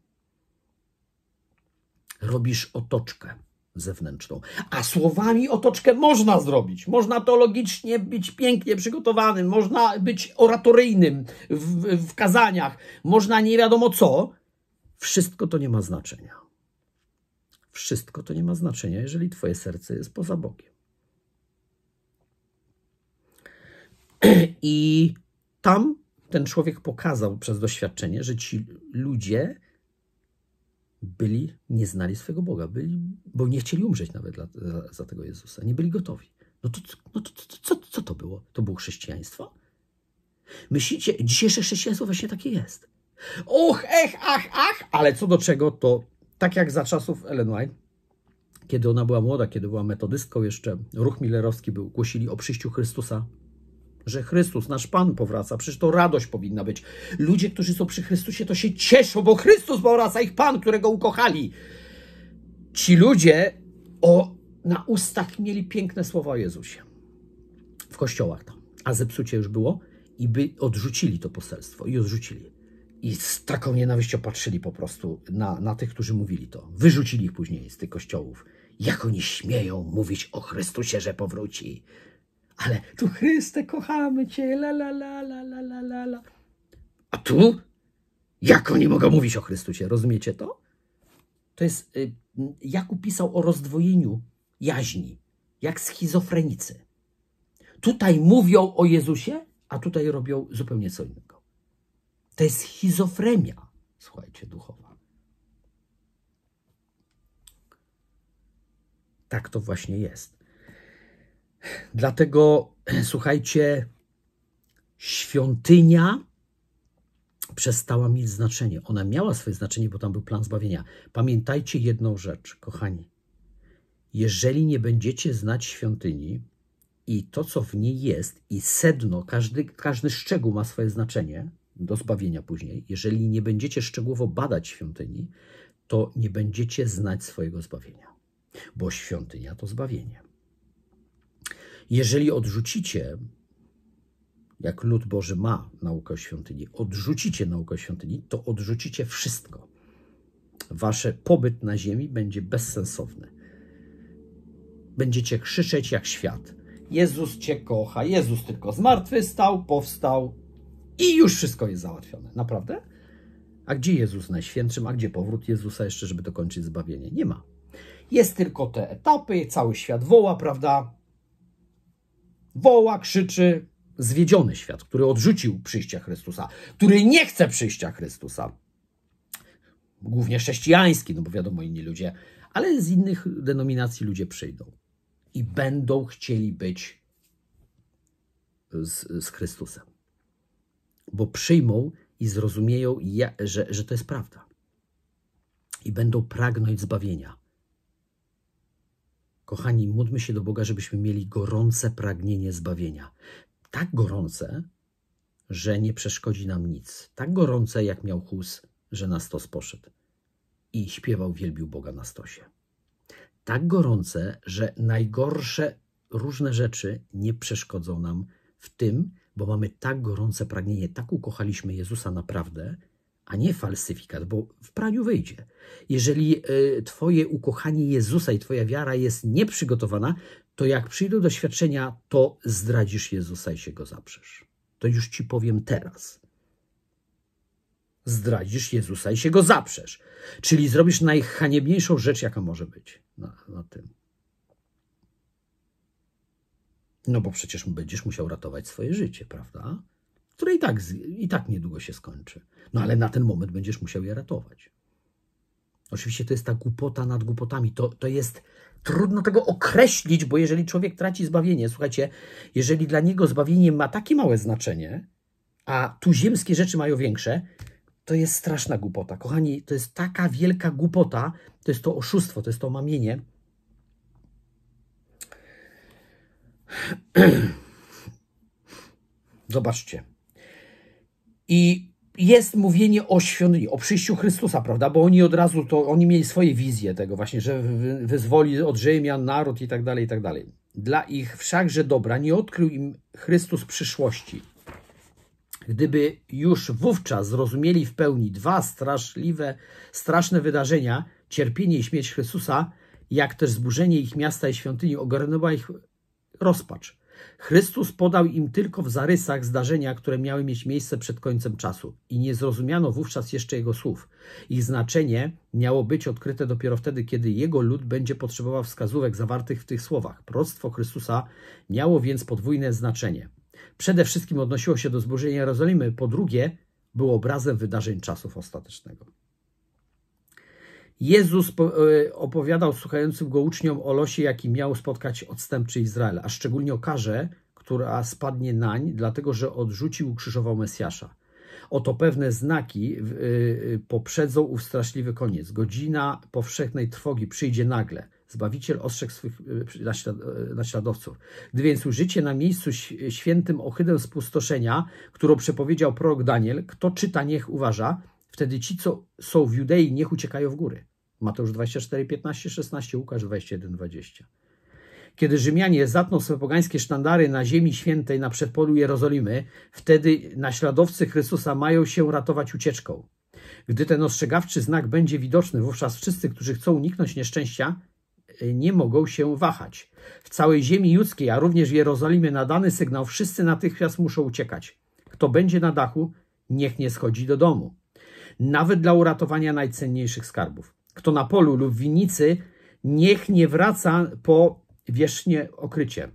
Robisz otoczkę zewnętrzną. A słowami otoczkę można zrobić. Można teologicznie być pięknie przygotowanym, można być oratoryjnym w, w kazaniach, można nie wiadomo co. Wszystko to nie ma znaczenia. Wszystko to nie ma znaczenia, jeżeli Twoje serce jest poza Bogiem. I tam ten człowiek pokazał przez doświadczenie, że ci ludzie byli, nie znali swojego Boga, byli, bo nie chcieli umrzeć nawet dla, za, za, tego Jezusa, nie byli gotowi. No to, no to, to co, co to było? To było chrześcijaństwo? Myślicie, dzisiejsze chrześcijaństwo właśnie takie jest. Och, ech, ach, ach, ale co do czego, to tak jak za czasów Ellen White, kiedy ona była młoda, kiedy była metodystką jeszcze, ruch millerowski był, głosili o przyjściu Chrystusa że Chrystus, nasz Pan, powraca. Przecież to radość powinna być. Ludzie, którzy są przy Chrystusie, to się cieszą, bo Chrystus powraca, ich Pan, którego ukochali. Ci ludzie o, na ustach mieli piękne słowa o Jezusie. W kościołach tam. A zepsucie już było i by odrzucili to poselstwo. I odrzucili. I z taką nienawiścią patrzyli po prostu na, na tych, którzy mówili to. Wyrzucili ich później z tych kościołów. Jak oni śmieją mówić o Chrystusie, że powróci ale tu Chryste, kochamy Cię, la la la la la la la. A tu? Jak oni mogą mówić o Chrystusie? Rozumiecie to? To jest, y, jaku pisał o rozdwojeniu jaźni, jak schizofrenicy. Tutaj mówią o Jezusie, a tutaj robią zupełnie co innego. To jest schizofrenia, słuchajcie, duchowa. Tak to właśnie jest. Dlatego, słuchajcie, świątynia przestała mieć znaczenie. Ona miała swoje znaczenie, bo tam był plan zbawienia. Pamiętajcie jedną rzecz, kochani. Jeżeli nie będziecie znać świątyni i to, co w niej jest, i sedno, każdy, każdy szczegół ma swoje znaczenie do zbawienia później. Jeżeli nie będziecie szczegółowo badać świątyni, to nie będziecie znać swojego zbawienia, bo świątynia to zbawienie. Jeżeli odrzucicie, jak lud Boży ma naukę świątyni, odrzucicie naukę świątyni, to odrzucicie wszystko. Wasze pobyt na ziemi będzie bezsensowny. Będziecie krzyczeć jak świat. Jezus cię kocha, Jezus tylko zmartwychwstał, powstał i już wszystko jest załatwione. Naprawdę? A gdzie Jezus Najświętszym, a gdzie powrót Jezusa jeszcze, żeby dokończyć zbawienie? Nie ma. Jest tylko te etapy, cały świat woła, prawda? woła, krzyczy zwiedziony świat, który odrzucił przyjścia Chrystusa, który nie chce przyjścia Chrystusa. Głównie chrześcijański, no bo wiadomo, inni ludzie, ale z innych denominacji ludzie przyjdą i będą chcieli być z, z Chrystusem, bo przyjmą i zrozumieją, że, że to jest prawda i będą pragnąć zbawienia Kochani, módlmy się do Boga, żebyśmy mieli gorące pragnienie zbawienia. Tak gorące, że nie przeszkodzi nam nic. Tak gorące, jak miał Hus, że na stos poszedł i śpiewał, wielbił Boga na stosie. Tak gorące, że najgorsze różne rzeczy nie przeszkodzą nam w tym, bo mamy tak gorące pragnienie, tak ukochaliśmy Jezusa naprawdę, a nie falsyfikat, bo w praniu wyjdzie. Jeżeli e, Twoje ukochanie Jezusa i Twoja wiara jest nieprzygotowana, to jak przyjdą doświadczenia, to zdradzisz Jezusa i się go zaprzesz. To już Ci powiem teraz. Zdradzisz Jezusa i się go zaprzesz. Czyli zrobisz najhaniebniejszą rzecz, jaka może być na, na tym. No bo przecież będziesz musiał ratować swoje życie, prawda? które i tak, i tak niedługo się skończy. No ale na ten moment będziesz musiał je ratować. Oczywiście to jest ta głupota nad głupotami. To, to jest trudno tego określić, bo jeżeli człowiek traci zbawienie, słuchajcie, jeżeli dla niego zbawienie ma takie małe znaczenie, a tu ziemskie rzeczy mają większe, to jest straszna głupota. Kochani, to jest taka wielka głupota, to jest to oszustwo, to jest to mamienie. Zobaczcie. I jest mówienie o świątyni, o przyjściu Chrystusa, prawda? Bo oni od razu to, oni mieli swoje wizje tego właśnie, że wyzwoli od Rzymian naród i tak dalej, i tak dalej. Dla ich wszakże dobra nie odkrył im Chrystus przyszłości. Gdyby już wówczas zrozumieli w pełni dwa straszliwe, straszne wydarzenia, cierpienie i śmierć Chrystusa, jak też zburzenie ich miasta i świątyni, ogarnęła ich rozpacz. Chrystus podał im tylko w zarysach zdarzenia, które miały mieć miejsce przed końcem czasu i nie zrozumiano wówczas jeszcze jego słów. Ich znaczenie miało być odkryte dopiero wtedy, kiedy jego lud będzie potrzebował wskazówek zawartych w tych słowach. Prostwo Chrystusa miało więc podwójne znaczenie. Przede wszystkim odnosiło się do zburzenia Jerozolimy, po drugie było obrazem wydarzeń czasów ostatecznego. Jezus e, opowiadał słuchającym go uczniom o losie, jaki miał spotkać odstępczy Izrael, a szczególnie o karze, która spadnie nań, dlatego że odrzucił ukrzyżował Mesjasza. Oto pewne znaki e, poprzedzą ów straszliwy koniec. Godzina powszechnej trwogi przyjdzie nagle. Zbawiciel ostrzegł swych e, naśladowców. Gdy więc użycie na miejscu świętym ohydę spustoszenia, którą przepowiedział prorok Daniel, kto czyta, niech uważa, Wtedy ci, co są w Judei, niech uciekają w góry. Mateusz 24, 15, 16, Łukasz 21, 20. Kiedy Rzymianie zatną swe pogańskie sztandary na ziemi świętej na przedpolu Jerozolimy, wtedy naśladowcy Chrystusa mają się ratować ucieczką. Gdy ten ostrzegawczy znak będzie widoczny, wówczas wszyscy, którzy chcą uniknąć nieszczęścia, e, nie mogą się wahać. W całej ziemi judzkiej, a również w Jerozolimie na dany sygnał wszyscy natychmiast muszą uciekać. Kto będzie na dachu, niech nie schodzi do domu nawet dla uratowania najcenniejszych skarbów. Kto na polu lub winnicy, niech nie wraca po wierzchnie okrycie,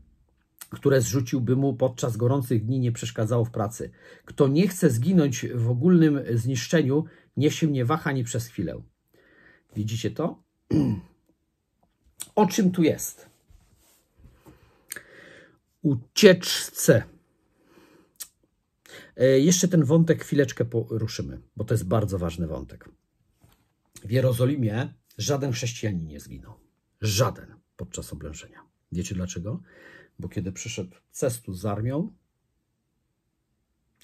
które zrzuciłby mu podczas gorących dni nie przeszkadzało w pracy. Kto nie chce zginąć w ogólnym zniszczeniu, niech się nie waha ani przez chwilę. Widzicie to? O czym tu jest? Ucieczce. E, jeszcze ten wątek chwileczkę poruszymy, bo to jest bardzo ważny wątek. W Jerozolimie żaden chrześcijanin nie zginął. Żaden podczas oblężenia. Wiecie dlaczego? Bo kiedy przyszedł Cestus z armią,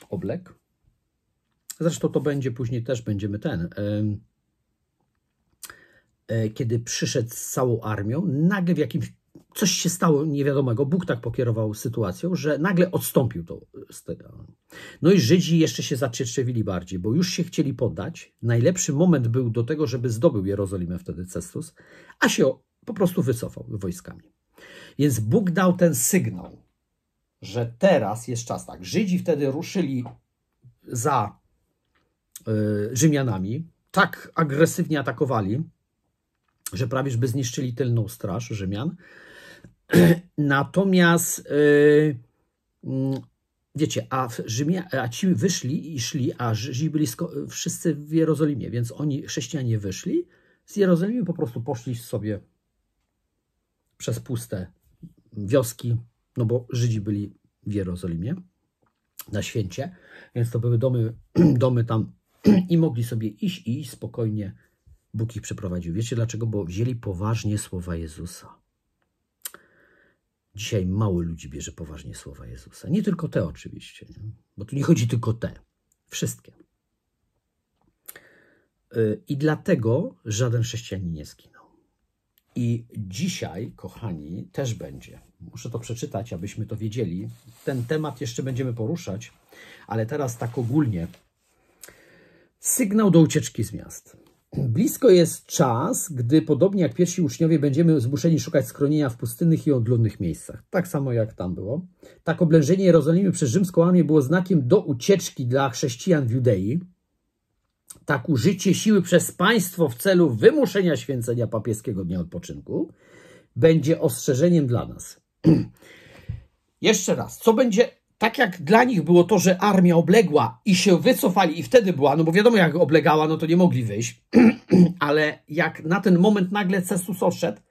oblek, zresztą to będzie później też, będziemy ten, e, kiedy przyszedł z całą armią, nagle w jakimś coś się stało niewiadomego, Bóg tak pokierował sytuacją, że nagle odstąpił to z tego. No i Żydzi jeszcze się zacieczewili bardziej, bo już się chcieli poddać. Najlepszy moment był do tego, żeby zdobył Jerozolimę wtedy Cestus, a się po prostu wycofał wojskami. Więc Bóg dał ten sygnał, że teraz jest czas tak. Żydzi wtedy ruszyli za y, Rzymianami, tak agresywnie atakowali, że prawie by zniszczyli tylną straż Rzymian, Natomiast y, mm, wiecie, a a ci wyszli i szli, a Żydzi byli wszyscy w Jerozolimie, więc oni, chrześcijanie, wyszli z Jerozolimy, po prostu poszli sobie przez puste wioski, no bo Żydzi byli w Jerozolimie na święcie, więc to były domy, domy tam i mogli sobie iść i iść spokojnie. Bóg ich przeprowadził. Wiecie dlaczego? Bo wzięli poważnie słowa Jezusa. Dzisiaj mało ludzi bierze poważnie słowa Jezusa. Nie tylko te oczywiście, nie? bo tu nie chodzi tylko te. Wszystkie. Y, I dlatego żaden chrześcijanin nie zginął. I dzisiaj, kochani, też będzie. Muszę to przeczytać, abyśmy to wiedzieli. Ten temat jeszcze będziemy poruszać, ale teraz tak ogólnie. Sygnał do ucieczki z miast. Blisko jest czas, gdy podobnie jak pierwsi uczniowie będziemy zmuszeni szukać schronienia w pustynnych i odludnych miejscach. Tak samo jak tam było. Tak oblężenie Jerozolimy przez rzymską armię było znakiem do ucieczki dla chrześcijan w Judei. Tak użycie siły przez państwo w celu wymuszenia święcenia papieskiego dnia odpoczynku będzie ostrzeżeniem dla nas. Jeszcze raz, co będzie tak jak dla nich było to, że armia obległa i się wycofali i wtedy była, no bo wiadomo jak oblegała, no to nie mogli wyjść, ale jak na ten moment nagle Cestus odszedł,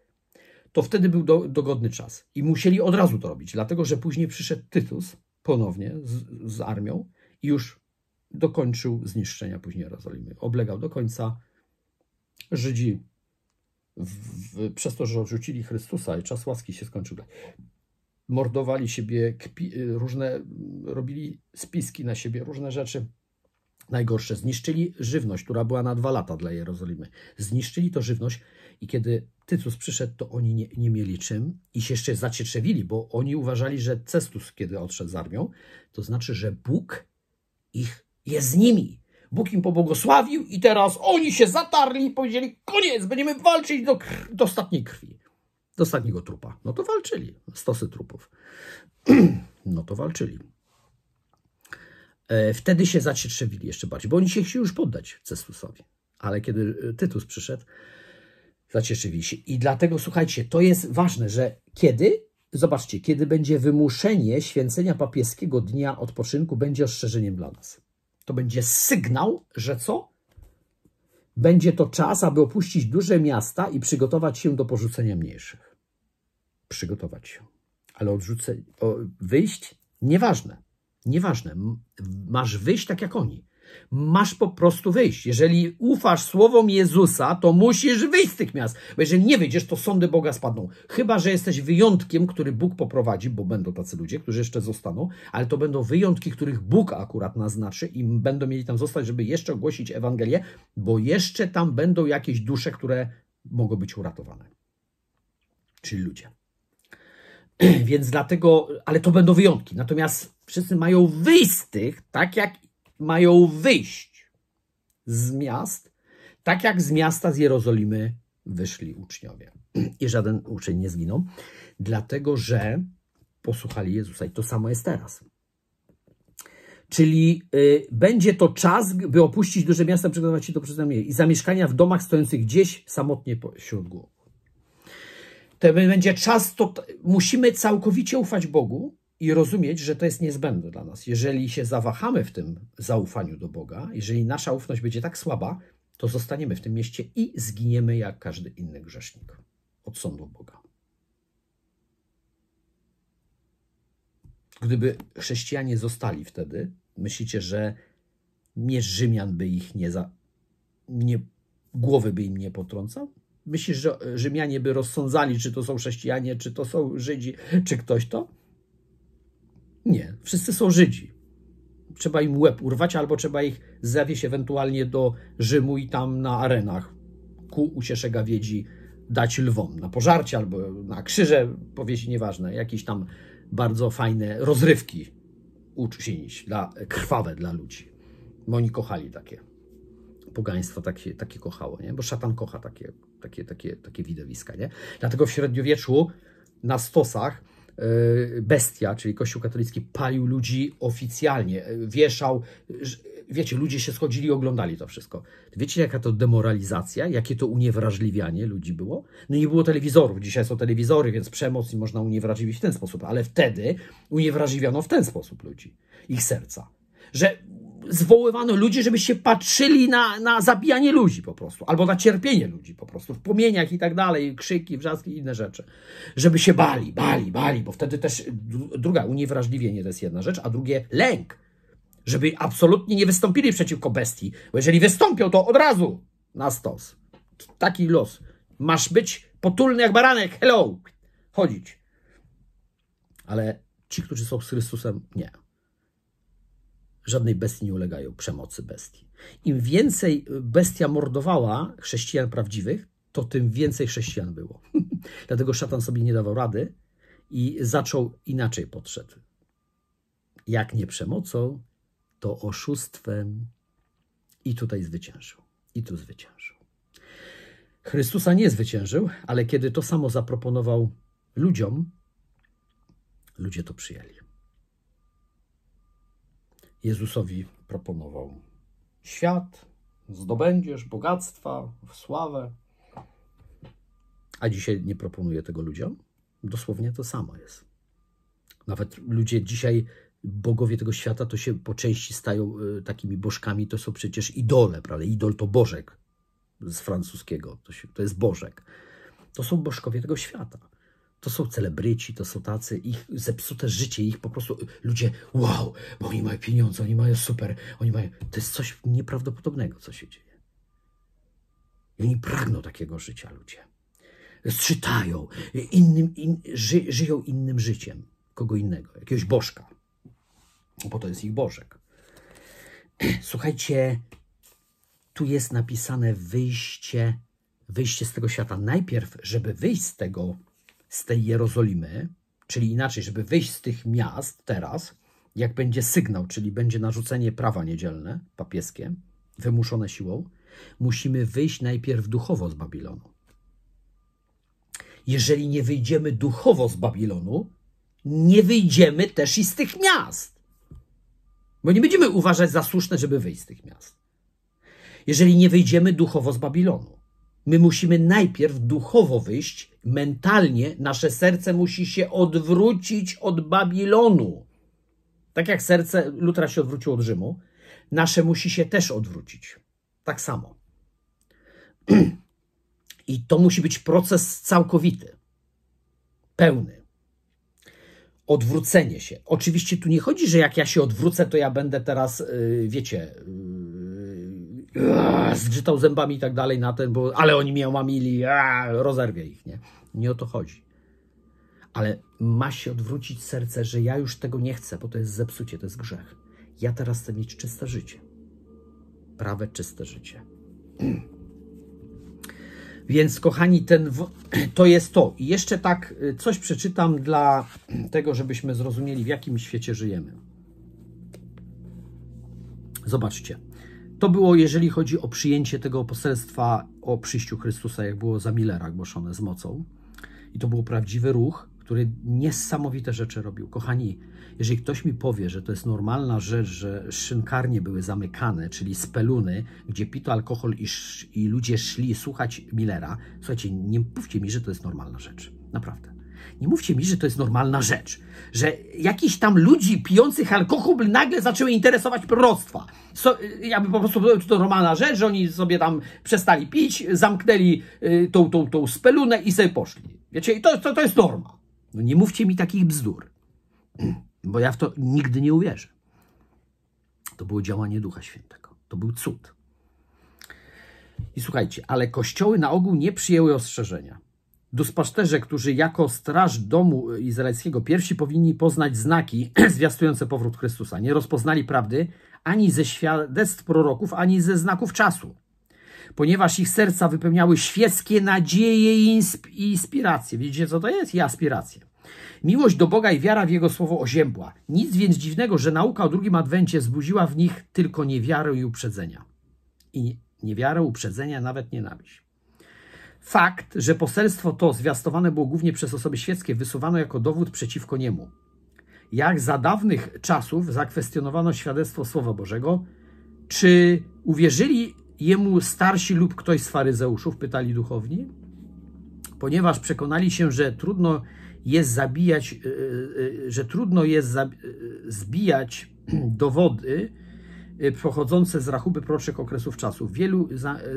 to wtedy był do, dogodny czas i musieli od razu to robić, dlatego że później przyszedł Tytus ponownie z, z armią i już dokończył zniszczenia później Jerozolimy. Oblegał do końca Żydzi w, w, przez to, że odrzucili Chrystusa i czas łaski się skończył mordowali siebie, kpi, y, różne, robili spiski na siebie, różne rzeczy najgorsze. Zniszczyli żywność, która była na dwa lata dla Jerozolimy. Zniszczyli to żywność i kiedy Tytus przyszedł, to oni nie, nie mieli czym i się jeszcze zacieczewili, bo oni uważali, że Cestus, kiedy odszedł z armią, to znaczy, że Bóg ich jest z nimi. Bóg im pobłogosławił i teraz oni się zatarli i powiedzieli, koniec, będziemy walczyć do, do ostatniej krwi do ostatniego trupa. No to walczyli. Stosy trupów. no to walczyli. E, wtedy się zacietrzewili jeszcze bardziej, bo oni się chcieli już poddać Cestusowi. Ale kiedy e, Tytus przyszedł, zacietrzewili się. I dlatego, słuchajcie, to jest ważne, że kiedy, zobaczcie, kiedy będzie wymuszenie święcenia papieskiego dnia odpoczynku, będzie ostrzeżeniem dla nas. To będzie sygnał, że co? Będzie to czas, aby opuścić duże miasta i przygotować się do porzucenia mniejszych przygotować się. Ale odrzucenie, wyjść nieważne. Nieważne. Masz wyjść tak jak oni. Masz po prostu wyjść. Jeżeli ufasz słowom Jezusa, to musisz wyjść z tych miast. Bo jeżeli nie wyjdziesz, to sądy Boga spadną. Chyba, że jesteś wyjątkiem, który Bóg poprowadzi, bo będą tacy ludzie, którzy jeszcze zostaną, ale to będą wyjątki, których Bóg akurat naznaczy i będą mieli tam zostać, żeby jeszcze ogłosić Ewangelię, bo jeszcze tam będą jakieś dusze, które mogą być uratowane. Czyli ludzie. Więc dlatego, ale to będą wyjątki. Natomiast wszyscy mają wyjść z tych, tak jak mają wyjść z miast, tak jak z miasta z Jerozolimy wyszli uczniowie. I żaden uczeń nie zginął, dlatego że posłuchali Jezusa. I to samo jest teraz. Czyli y, będzie to czas, by opuścić duże miasta, przygotować się do przyznania i zamieszkania w domach stojących gdzieś samotnie pośród głowy to będzie czas, to musimy całkowicie ufać Bogu i rozumieć, że to jest niezbędne dla nas. Jeżeli się zawahamy w tym zaufaniu do Boga, jeżeli nasza ufność będzie tak słaba, to zostaniemy w tym mieście i zginiemy jak każdy inny grzesznik od sądu Boga. Gdyby chrześcijanie zostali wtedy, myślicie, że nie Rzymian by ich nie, za, nie głowy by im nie potrącał? myślisz, że e, Rzymianie by rozsądzali, czy to są chrześcijanie, czy to są Żydzi, czy ktoś to? Nie, wszyscy są Żydzi. Trzeba im łeb urwać, albo trzeba ich zawieść ewentualnie do Rzymu i tam na arenach ku uciesze gawiedzi dać lwom na pożarcie albo na krzyże, powieść nieważne, jakieś tam bardzo fajne rozrywki uczynić dla, krwawe dla ludzi. Bo oni kochali takie. Pogaństwo takie, takie kochało, nie? bo szatan kocha takie takie, takie, takie widowiska, nie? Dlatego w średniowieczu na stosach y, bestia, czyli Kościół katolicki, palił ludzi oficjalnie, y, wieszał. Wiecie, ludzie się schodzili i oglądali to wszystko. Wiecie, jaka to demoralizacja, jakie to uniewrażliwianie ludzi było? No nie było telewizorów, dzisiaj są telewizory, więc przemoc i można uniewrażliwić w ten sposób, ale wtedy uniewrażliwiano w ten sposób ludzi, ich serca. Że zwoływano ludzi, żeby się patrzyli na, na zabijanie ludzi po prostu, albo na cierpienie ludzi po prostu, w płomieniach i tak dalej, krzyki, wrzaski i inne rzeczy. Żeby się bali, bali, bali, bo wtedy też druga, uniewrażliwienie to jest jedna rzecz, a drugie lęk, żeby absolutnie nie wystąpili przeciwko bestii, bo jeżeli wystąpią, to od razu na stos. Taki los. Masz być potulny jak baranek, hello, chodzić. Ale ci, którzy są z Chrystusem, nie żadnej bestii nie ulegają, przemocy bestii. Im więcej bestia mordowała chrześcijan prawdziwych, to tym więcej chrześcijan było. Dlatego szatan sobie nie dawał rady i zaczął inaczej podszedł. Jak nie przemocą, to oszustwem. I tutaj zwyciężył. I tu zwyciężył. Chrystusa nie zwyciężył, ale kiedy to samo zaproponował ludziom, ludzie to przyjęli. Jezusowi proponował. Świat, zdobędziesz bogactwa, sławę. A dzisiaj nie proponuje tego ludziom? Dosłownie to samo jest. Nawet ludzie dzisiaj, bogowie tego świata, to się po części stają e, takimi bożkami, to są przecież idole, prawda? Idol to bożek z francuskiego, to, się, to jest bożek. To są bożkowie tego świata. To są celebryci, to są tacy, ich zepsute życie, ich po prostu ludzie, wow, bo oni mają pieniądze, oni mają super, oni mają. To jest coś nieprawdopodobnego, co się dzieje. I oni pragną takiego życia, ludzie. Czytają, innym, in, ży, żyją innym życiem, kogo innego, jakiegoś bożka, bo to jest ich bożek. Słuchajcie, tu jest napisane wyjście, wyjście z tego świata. Najpierw, żeby wyjść z tego z tej Jerozolimy, czyli inaczej, żeby wyjść z tych miast teraz, jak będzie sygnał, czyli będzie narzucenie prawa niedzielne papieskie, wymuszone siłą, musimy wyjść najpierw duchowo z Babilonu. Jeżeli nie wyjdziemy duchowo z Babilonu, nie wyjdziemy też i z tych miast. Bo nie będziemy uważać za słuszne, żeby wyjść z tych miast. Jeżeli nie wyjdziemy duchowo z Babilonu, my musimy najpierw duchowo wyjść mentalnie nasze serce musi się odwrócić od Babilonu. Tak jak serce Lutra się odwróciło od Rzymu, nasze musi się też odwrócić. Tak samo. I to musi być proces całkowity, pełny. Odwrócenie się. Oczywiście tu nie chodzi, że jak ja się odwrócę, to ja będę teraz, y, wiecie, y, zgrzytał zębami i tak dalej na ten, bo ale oni mnie omamili, rozerwie ich, nie? Nie o to chodzi. Ale ma się odwrócić serce, że ja już tego nie chcę, bo to jest zepsucie, to jest grzech. Ja teraz chcę mieć czyste życie. Prawe, czyste życie. Więc kochani, ten, to jest to. I jeszcze tak y, coś przeczytam dla tego, żebyśmy zrozumieli, w jakim świecie żyjemy. Zobaczcie. To było, jeżeli chodzi o przyjęcie tego poselstwa o przyjściu Chrystusa, jak było za Millera głoszone z mocą. I to był prawdziwy ruch, który niesamowite rzeczy robił. Kochani, jeżeli ktoś mi powie, że to jest normalna rzecz, że szynkarnie były zamykane, czyli speluny, gdzie pito alkohol i, i ludzie szli słuchać Millera, słuchajcie, nie mówcie mi, że to jest normalna rzecz. Naprawdę. Nie mówcie mi, że to jest normalna rzecz, że jakiś tam ludzi pijących alkohol nagle zaczęły interesować proroctwa. So, y, jakby po prostu to, to normalna rzecz, że oni sobie tam przestali pić, zamknęli y, tą, tą, tą spelunę i sobie poszli. Wiecie, to, to, to jest norma. No nie mówcie mi takich bzdur, bo ja w to nigdy nie uwierzę. To było działanie Ducha Świętego. To był cud. I słuchajcie, ale kościoły na ogół nie przyjęły ostrzeżenia. Duszpasterze, którzy jako straż domu izraelskiego pierwsi powinni poznać znaki zwiastujące powrót Chrystusa, nie rozpoznali prawdy ani ze świadectw proroków, ani ze znaków czasu, ponieważ ich serca wypełniały świeckie nadzieje i inspiracje. Widzicie, co to jest? I aspiracje. Miłość do Boga i wiara w Jego słowo oziębła. Nic więc dziwnego, że nauka o drugim adwencie zbudziła w nich tylko niewiarę i uprzedzenia. I niewiarę, uprzedzenia, nawet nienawiść. Fakt, że poselstwo to zwiastowane było głównie przez osoby świeckie, wysuwano jako dowód przeciwko niemu. Jak za dawnych czasów zakwestionowano świadectwo Słowa Bożego, czy uwierzyli jemu starsi lub ktoś z faryzeuszów, pytali duchowni, ponieważ przekonali się, że trudno jest zabijać, e, e, e, że trudno jest zbijać dowody, Y, pochodzące z rachuby proszek okresów czasu. Wielu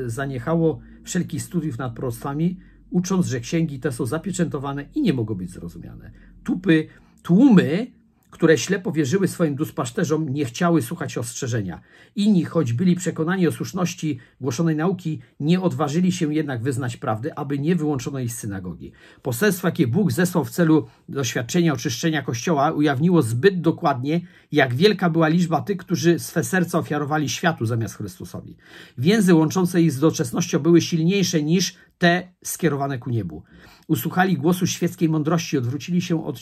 y, zaniechało wszelkich studiów nad prostwami, ucząc, że księgi te są zapieczętowane i nie mogą być zrozumiane. Tupy, tłumy które ślepo wierzyły swoim duspaszterzom, nie chciały słuchać ostrzeżenia. Inni, choć byli przekonani o słuszności głoszonej nauki, nie odważyli się jednak wyznać prawdy, aby nie wyłączono ich z synagogi. Poselstwo, jakie Bóg zesłał w celu doświadczenia oczyszczenia Kościoła, ujawniło zbyt dokładnie, jak wielka była liczba tych, którzy swe serca ofiarowali światu zamiast Chrystusowi. Więzy łączące ich z doczesnością były silniejsze niż te skierowane ku niebu. Usłuchali głosu świeckiej mądrości, odwrócili się od,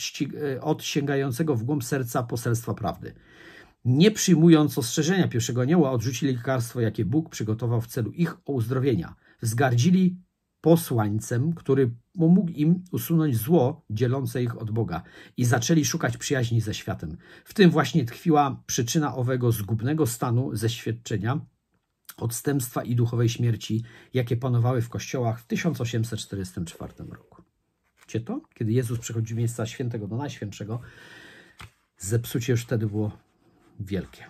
e, od sięgającego w głąb serca poselstwa prawdy. Nie przyjmując ostrzeżenia pierwszego anioła, odrzucili lekarstwo, jakie Bóg przygotował w celu ich uzdrowienia. Wzgardzili posłańcem, który pomógł im usunąć zło dzielące ich od Boga i zaczęli szukać przyjaźni ze światem. W tym właśnie tkwiła przyczyna owego zgubnego stanu ze odstępstwa i duchowej śmierci, jakie panowały w kościołach w 1844 roku. Wiecie to? Kiedy Jezus przychodzi z miejsca świętego do najświętszego, zepsucie już wtedy było wielkie.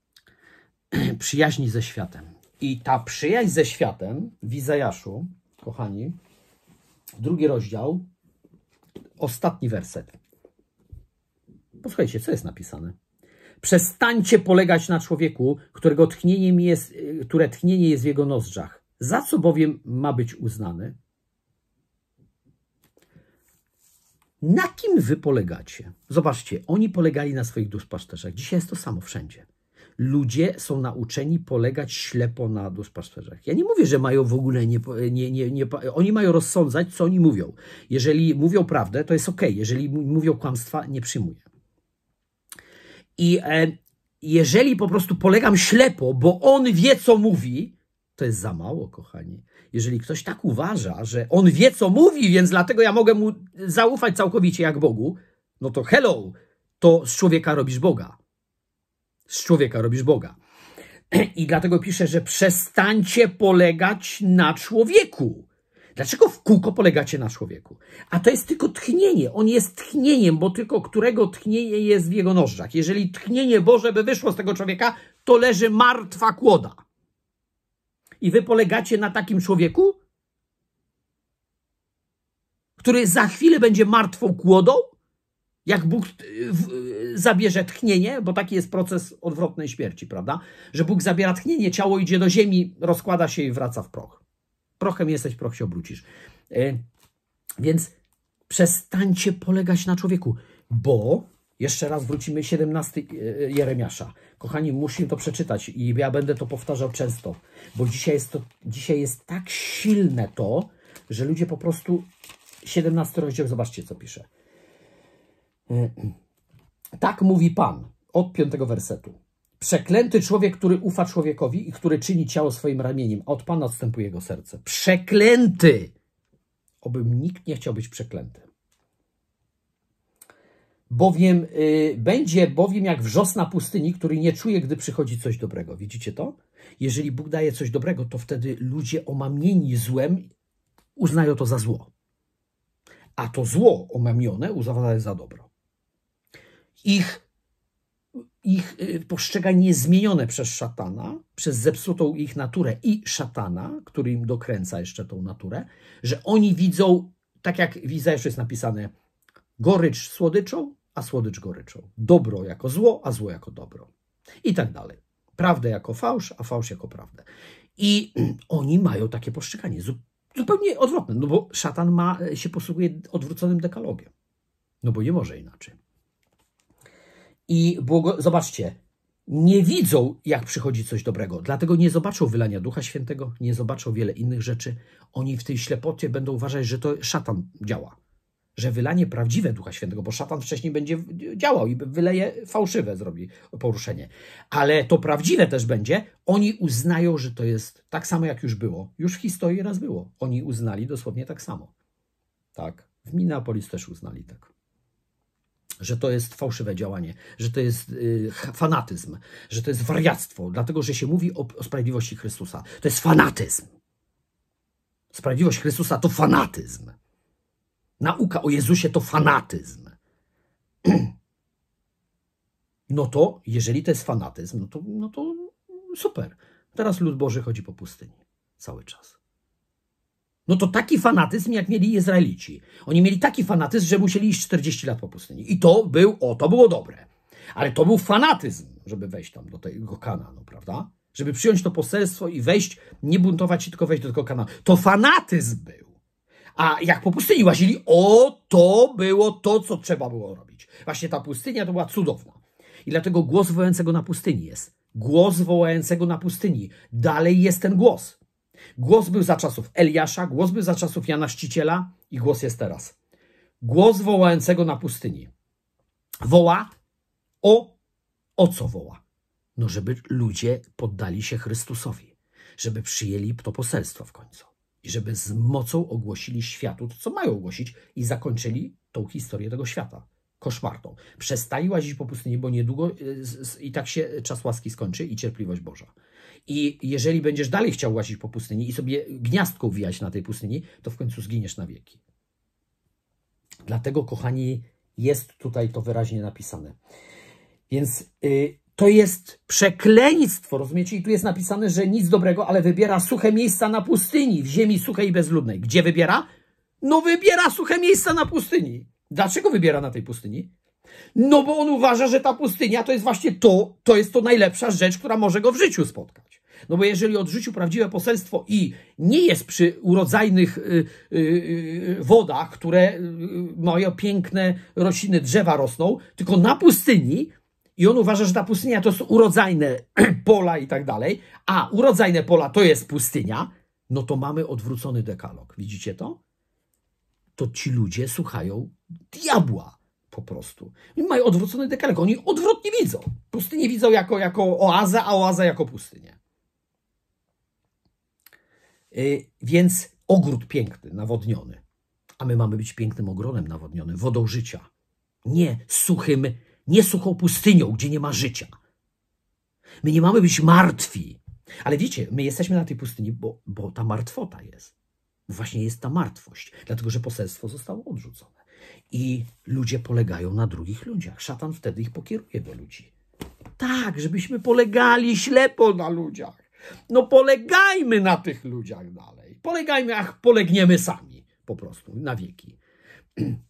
Przyjaźni ze światem. I ta przyjaźń ze światem w Izajaszu, kochani, drugi rozdział, ostatni werset. Posłuchajcie, co jest napisane. Przestańcie polegać na człowieku, którego tchnieniem jest, y, które tchnienie jest w jego nozdrzach. Za co bowiem ma być uznany? Na kim wy polegacie? Zobaczcie, oni polegali na swoich duszpasterzach. Dzisiaj jest to samo wszędzie. Ludzie są nauczeni polegać ślepo na duszpasterzach. Ja nie mówię, że mają w ogóle nie, nie, nie, nie Oni mają rozsądzać, co oni mówią. Jeżeli mówią prawdę, to jest ok. Jeżeli mówią kłamstwa, nie przyjmuję. I e, jeżeli po prostu polegam ślepo, bo on wie, co mówi, to jest za mało, kochani. Jeżeli ktoś tak uważa, że on wie, co mówi, więc dlatego ja mogę mu zaufać całkowicie jak Bogu, no to hello, to z człowieka robisz Boga. Z człowieka robisz Boga. I dlatego piszę, że przestańcie polegać na człowieku. Dlaczego w kółko polegacie na człowieku? A to jest tylko tchnienie. On jest tchnieniem, bo tylko którego tchnienie jest w jego nożdżach. Jeżeli tchnienie Boże by wyszło z tego człowieka, to leży martwa kłoda. I wy polegacie na takim człowieku, który za chwilę będzie martwą kłodą, jak Bóg y, y, zabierze tchnienie, bo taki jest proces odwrotnej śmierci, prawda? Że Bóg zabiera tchnienie, ciało idzie do ziemi, rozkłada się i wraca w proch. Prochem jesteś, proch się obrócisz. E, więc przestańcie polegać na człowieku, bo jeszcze raz wrócimy 17 e, e, Jeremiasza. Kochani, musimy to przeczytać i ja będę to powtarzał często, bo dzisiaj jest, to, dzisiaj jest tak silne to, że ludzie po prostu... 17 rozdział, zobaczcie co pisze. Tak mówi Pan od piątego wersetu. Przeklęty człowiek, który ufa człowiekowi i który czyni ciało swoim ramieniem, a od Pana odstępuje jego serce. Przeklęty! Obym nikt nie chciał być przeklęty. Bowiem y, będzie bowiem jak wrzos na pustyni, który nie czuje, gdy przychodzi coś dobrego. Widzicie to? Jeżeli Bóg daje coś dobrego, to wtedy ludzie omamieni złem uznają to za zło. A to zło omamione uznaje za dobro. Ich ich y, postrzeganie jest zmienione przez szatana, przez zepsutą ich naturę i szatana, który im dokręca jeszcze tą naturę, że oni widzą, tak jak w Izajaszu jest napisane, gorycz słodyczą, a słodycz goryczą. Dobro jako zło, a zło jako dobro. I tak dalej. Prawdę jako fałsz, a fałsz jako prawdę. I oni mają takie postrzeganie, zupełnie odwrotne, no bo szatan ma, y, się posługuje odwróconym dekalogiem. No bo nie może inaczej. I błogo... zobaczcie, nie widzą, jak przychodzi coś dobrego, dlatego nie zobaczą wylania Ducha Świętego, nie zobaczą wiele innych rzeczy. Oni w tej ślepocie będą uważać, że to szatan działa, że wylanie prawdziwe Ducha Świętego, bo szatan wcześniej będzie działał i wyleje fałszywe, zrobi poruszenie, ale to prawdziwe też będzie. Oni uznają, że to jest tak samo, jak już było. Już w historii raz było. Oni uznali dosłownie tak samo. Tak. W Minneapolis też uznali tak że to jest fałszywe działanie, że to jest y, fanatyzm, że to jest wariactwo, dlatego że się mówi o, o sprawiedliwości Chrystusa. To jest fanatyzm. Sprawiedliwość Chrystusa to fanatyzm. Nauka o Jezusie to fanatyzm. No to, jeżeli to jest fanatyzm, no to, no to super. Teraz lud Boży chodzi po pustyni cały czas. No to taki fanatyzm, jak mieli Izraelici. Oni mieli taki fanatyzm, że musieli iść 40 lat po pustyni. I to był, o, to było dobre. Ale to był fanatyzm, żeby wejść tam do tego Kananu, prawda? Żeby przyjąć to poselstwo i wejść, nie buntować się, tylko wejść do tego Kananu. To fanatyzm był. A jak po pustyni łazili, o, to było to, co trzeba było robić. Właśnie ta pustynia to była cudowna. I dlatego głos wołającego na pustyni jest. Głos wołającego na pustyni. Dalej jest ten głos. Głos był za czasów Eliasza, głos był za czasów Jana Chrzciciela i głos jest teraz. Głos wołającego na pustyni. Woła o o co woła? No, żeby ludzie poddali się Chrystusowi, żeby przyjęli to poselstwo w końcu i żeby z mocą ogłosili światu to, co mają ogłosić i zakończyli tą historię tego świata koszmarną. Przestali łazić po pustyni, bo niedługo e, i tak się czas łaski skończy i cierpliwość Boża. I jeżeli będziesz dalej chciał łazić po pustyni i sobie gniazdko wijać na tej pustyni, to w końcu zginiesz na wieki. Dlatego, kochani, jest tutaj to wyraźnie napisane. Więc y, to jest przekleństwo, rozumiecie? I tu jest napisane, że nic dobrego, ale wybiera suche miejsca na pustyni, w ziemi suchej i bezludnej. Gdzie wybiera? No wybiera suche miejsca na pustyni. Dlaczego wybiera na tej pustyni? No bo on uważa, że ta pustynia to jest właśnie to, to jest to najlepsza rzecz, która może go w życiu spotkać. No bo jeżeli odrzucił prawdziwe poselstwo i nie jest przy urodzajnych y, y, y, wodach, które mają piękne rośliny, drzewa rosną, tylko na pustyni, i on uważa, że ta pustynia to są urodzajne pola i tak dalej, a urodzajne pola to jest pustynia, no to mamy odwrócony dekalog. Widzicie to? To ci ludzie słuchają diabła po prostu. I mają odwrócony dekalog. Oni odwrotnie widzą. Pustynię widzą jako, jako oazę, a oazę jako pustynię. Y, więc ogród piękny, nawodniony. A my mamy być pięknym ogrodem nawodnionym, wodą życia. Nie suchym, nie suchą pustynią, gdzie nie ma życia. My nie mamy być martwi. Ale wiecie, my jesteśmy na tej pustyni, bo, bo ta martwota jest. Właśnie jest ta martwość, dlatego że poselstwo zostało odrzucone. I ludzie polegają na drugich ludziach. Szatan wtedy ich pokieruje do ludzi. Tak, żebyśmy polegali ślepo na ludziach. No polegajmy na tych ludziach dalej. Polegajmy, ach, polegniemy sami po prostu, na wieki.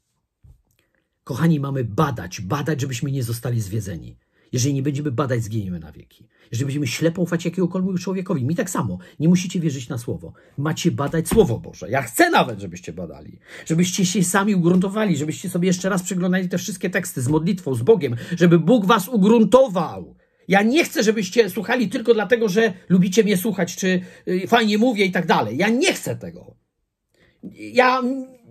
Kochani, mamy badać, badać, żebyśmy nie zostali zwiedzeni. Jeżeli nie będziemy badać, zginiemy na wieki. Jeżeli będziemy ślepo ufać jakiegokolwiek człowiekowi, mi tak samo. Nie musicie wierzyć na słowo. Macie badać Słowo Boże. Ja chcę nawet, żebyście badali. Żebyście się sami ugruntowali, żebyście sobie jeszcze raz przeglądali te wszystkie teksty z modlitwą, z Bogiem, żeby Bóg was ugruntował. Ja nie chcę, żebyście słuchali tylko dlatego, że lubicie mnie słuchać, czy y, fajnie mówię i tak dalej. Ja nie chcę tego. Ja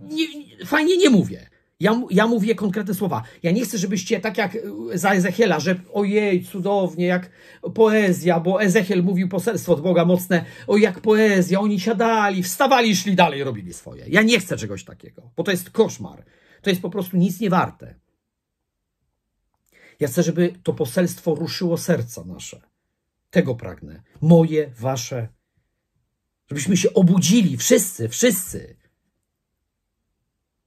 nie, fajnie nie mówię. Ja, ja mówię konkretne słowa. Ja nie chcę, żebyście tak jak y, za Ezechiela, że ojej, cudownie, jak poezja, bo Ezechiel mówił poselstwo od Boga mocne, oj, jak poezja, oni siadali, wstawali, szli dalej, robili swoje. Ja nie chcę czegoś takiego, bo to jest koszmar. To jest po prostu nic nie warte. Ja chcę, żeby to poselstwo ruszyło serca nasze. Tego pragnę. Moje, wasze. Żebyśmy się obudzili, wszyscy, wszyscy.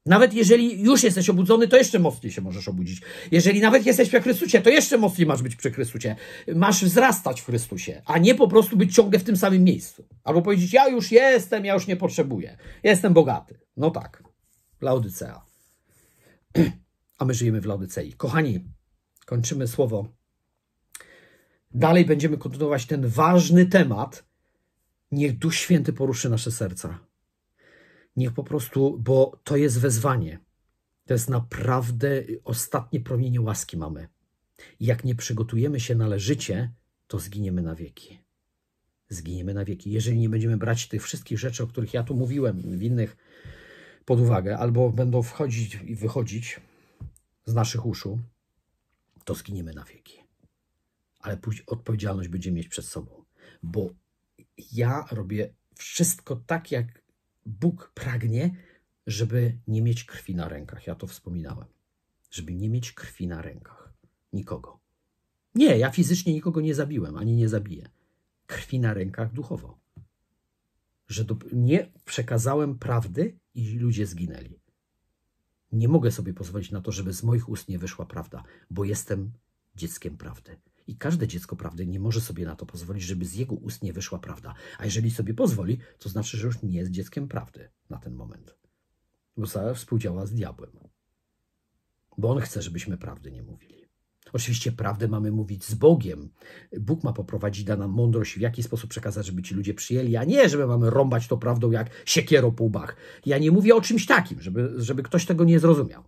Nawet jeżeli już jesteś obudzony, to jeszcze mocniej się możesz obudzić. Jeżeli nawet jesteś przy Chrystusie, to jeszcze mocniej masz być przy Chrystusie. Masz wzrastać w Chrystusie, a nie po prostu być ciągle w tym samym miejscu. Albo powiedzieć, ja już jestem, ja już nie potrzebuję. Jestem bogaty. No tak. Laodycea. A my żyjemy w Laodycei. Kochani, kończymy słowo. Dalej będziemy kontynuować ten ważny temat. Niech Duch Święty poruszy nasze serca. Niech po prostu, bo to jest wezwanie. To jest naprawdę ostatnie promienie łaski mamy. Jak nie przygotujemy się należycie, to zginiemy na wieki. Zginiemy na wieki. Jeżeli nie będziemy brać tych wszystkich rzeczy, o których ja tu mówiłem, w innych pod uwagę, albo będą wchodzić i wychodzić z naszych uszu, to zginiemy na wieki. Ale później odpowiedzialność będziemy mieć przed sobą, bo ja robię wszystko tak, jak Bóg pragnie, żeby nie mieć krwi na rękach. Ja to wspominałem. Żeby nie mieć krwi na rękach. Nikogo. Nie, ja fizycznie nikogo nie zabiłem, ani nie zabiję. Krwi na rękach duchowo. Że do... nie przekazałem prawdy i ludzie zginęli. Nie mogę sobie pozwolić na to, żeby z moich ust nie wyszła prawda, bo jestem dzieckiem prawdy. I każde dziecko prawdy nie może sobie na to pozwolić, żeby z jego ust nie wyszła prawda. A jeżeli sobie pozwoli, to znaczy, że już nie jest dzieckiem prawdy na ten moment. Bo współdziała z diabłem. Bo on chce, żebyśmy prawdy nie mówili. Oczywiście prawdę mamy mówić z Bogiem. Bóg ma poprowadzić da nam mądrość, w jaki sposób przekazać, żeby ci ludzie przyjęli, a nie, żeby mamy rąbać to prawdą jak siekiero po łbach. Ja nie mówię o czymś takim, żeby, żeby ktoś tego nie zrozumiał.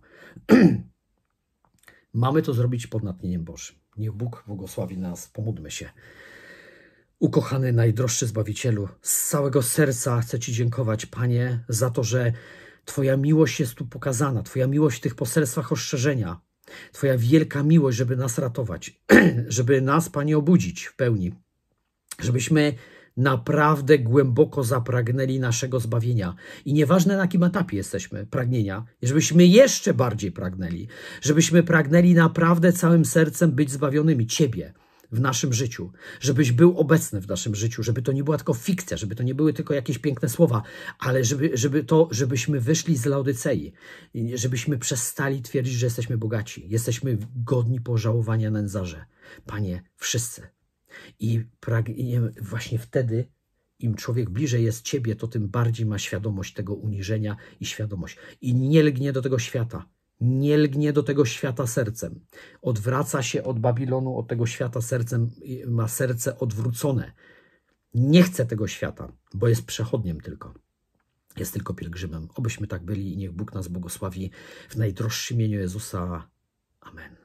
mamy to zrobić pod natnieniem Bożym. Niech Bóg błogosławi nas. Pomódlmy się. Ukochany, najdroższy Zbawicielu, z całego serca chcę Ci dziękować, Panie, za to, że Twoja miłość jest tu pokazana, Twoja miłość w tych poselstwach ostrzeżenia, Twoja wielka miłość, żeby nas ratować, żeby nas, Panie, obudzić w pełni, żebyśmy naprawdę głęboko zapragnęli naszego zbawienia. I nieważne na jakim etapie jesteśmy pragnienia, żebyśmy jeszcze bardziej pragnęli, żebyśmy pragnęli naprawdę całym sercem być zbawionymi Ciebie, w naszym życiu, żebyś był obecny w naszym życiu, żeby to nie była tylko fikcja, żeby to nie były tylko jakieś piękne słowa, ale żeby, żeby to, żebyśmy wyszli z Laodycei, żebyśmy przestali twierdzić, że jesteśmy bogaci, jesteśmy godni pożałowania nędzarze. Panie, wszyscy. I właśnie wtedy im człowiek bliżej jest Ciebie, to tym bardziej ma świadomość tego uniżenia i świadomość. I nie lgnie do tego świata nie lgnie do tego świata sercem. Odwraca się od Babilonu, od tego świata sercem, ma serce odwrócone. Nie chce tego świata, bo jest przechodniem tylko. Jest tylko pielgrzymem. Obyśmy tak byli i niech Bóg nas błogosławi w najdroższym imieniu Jezusa. Amen.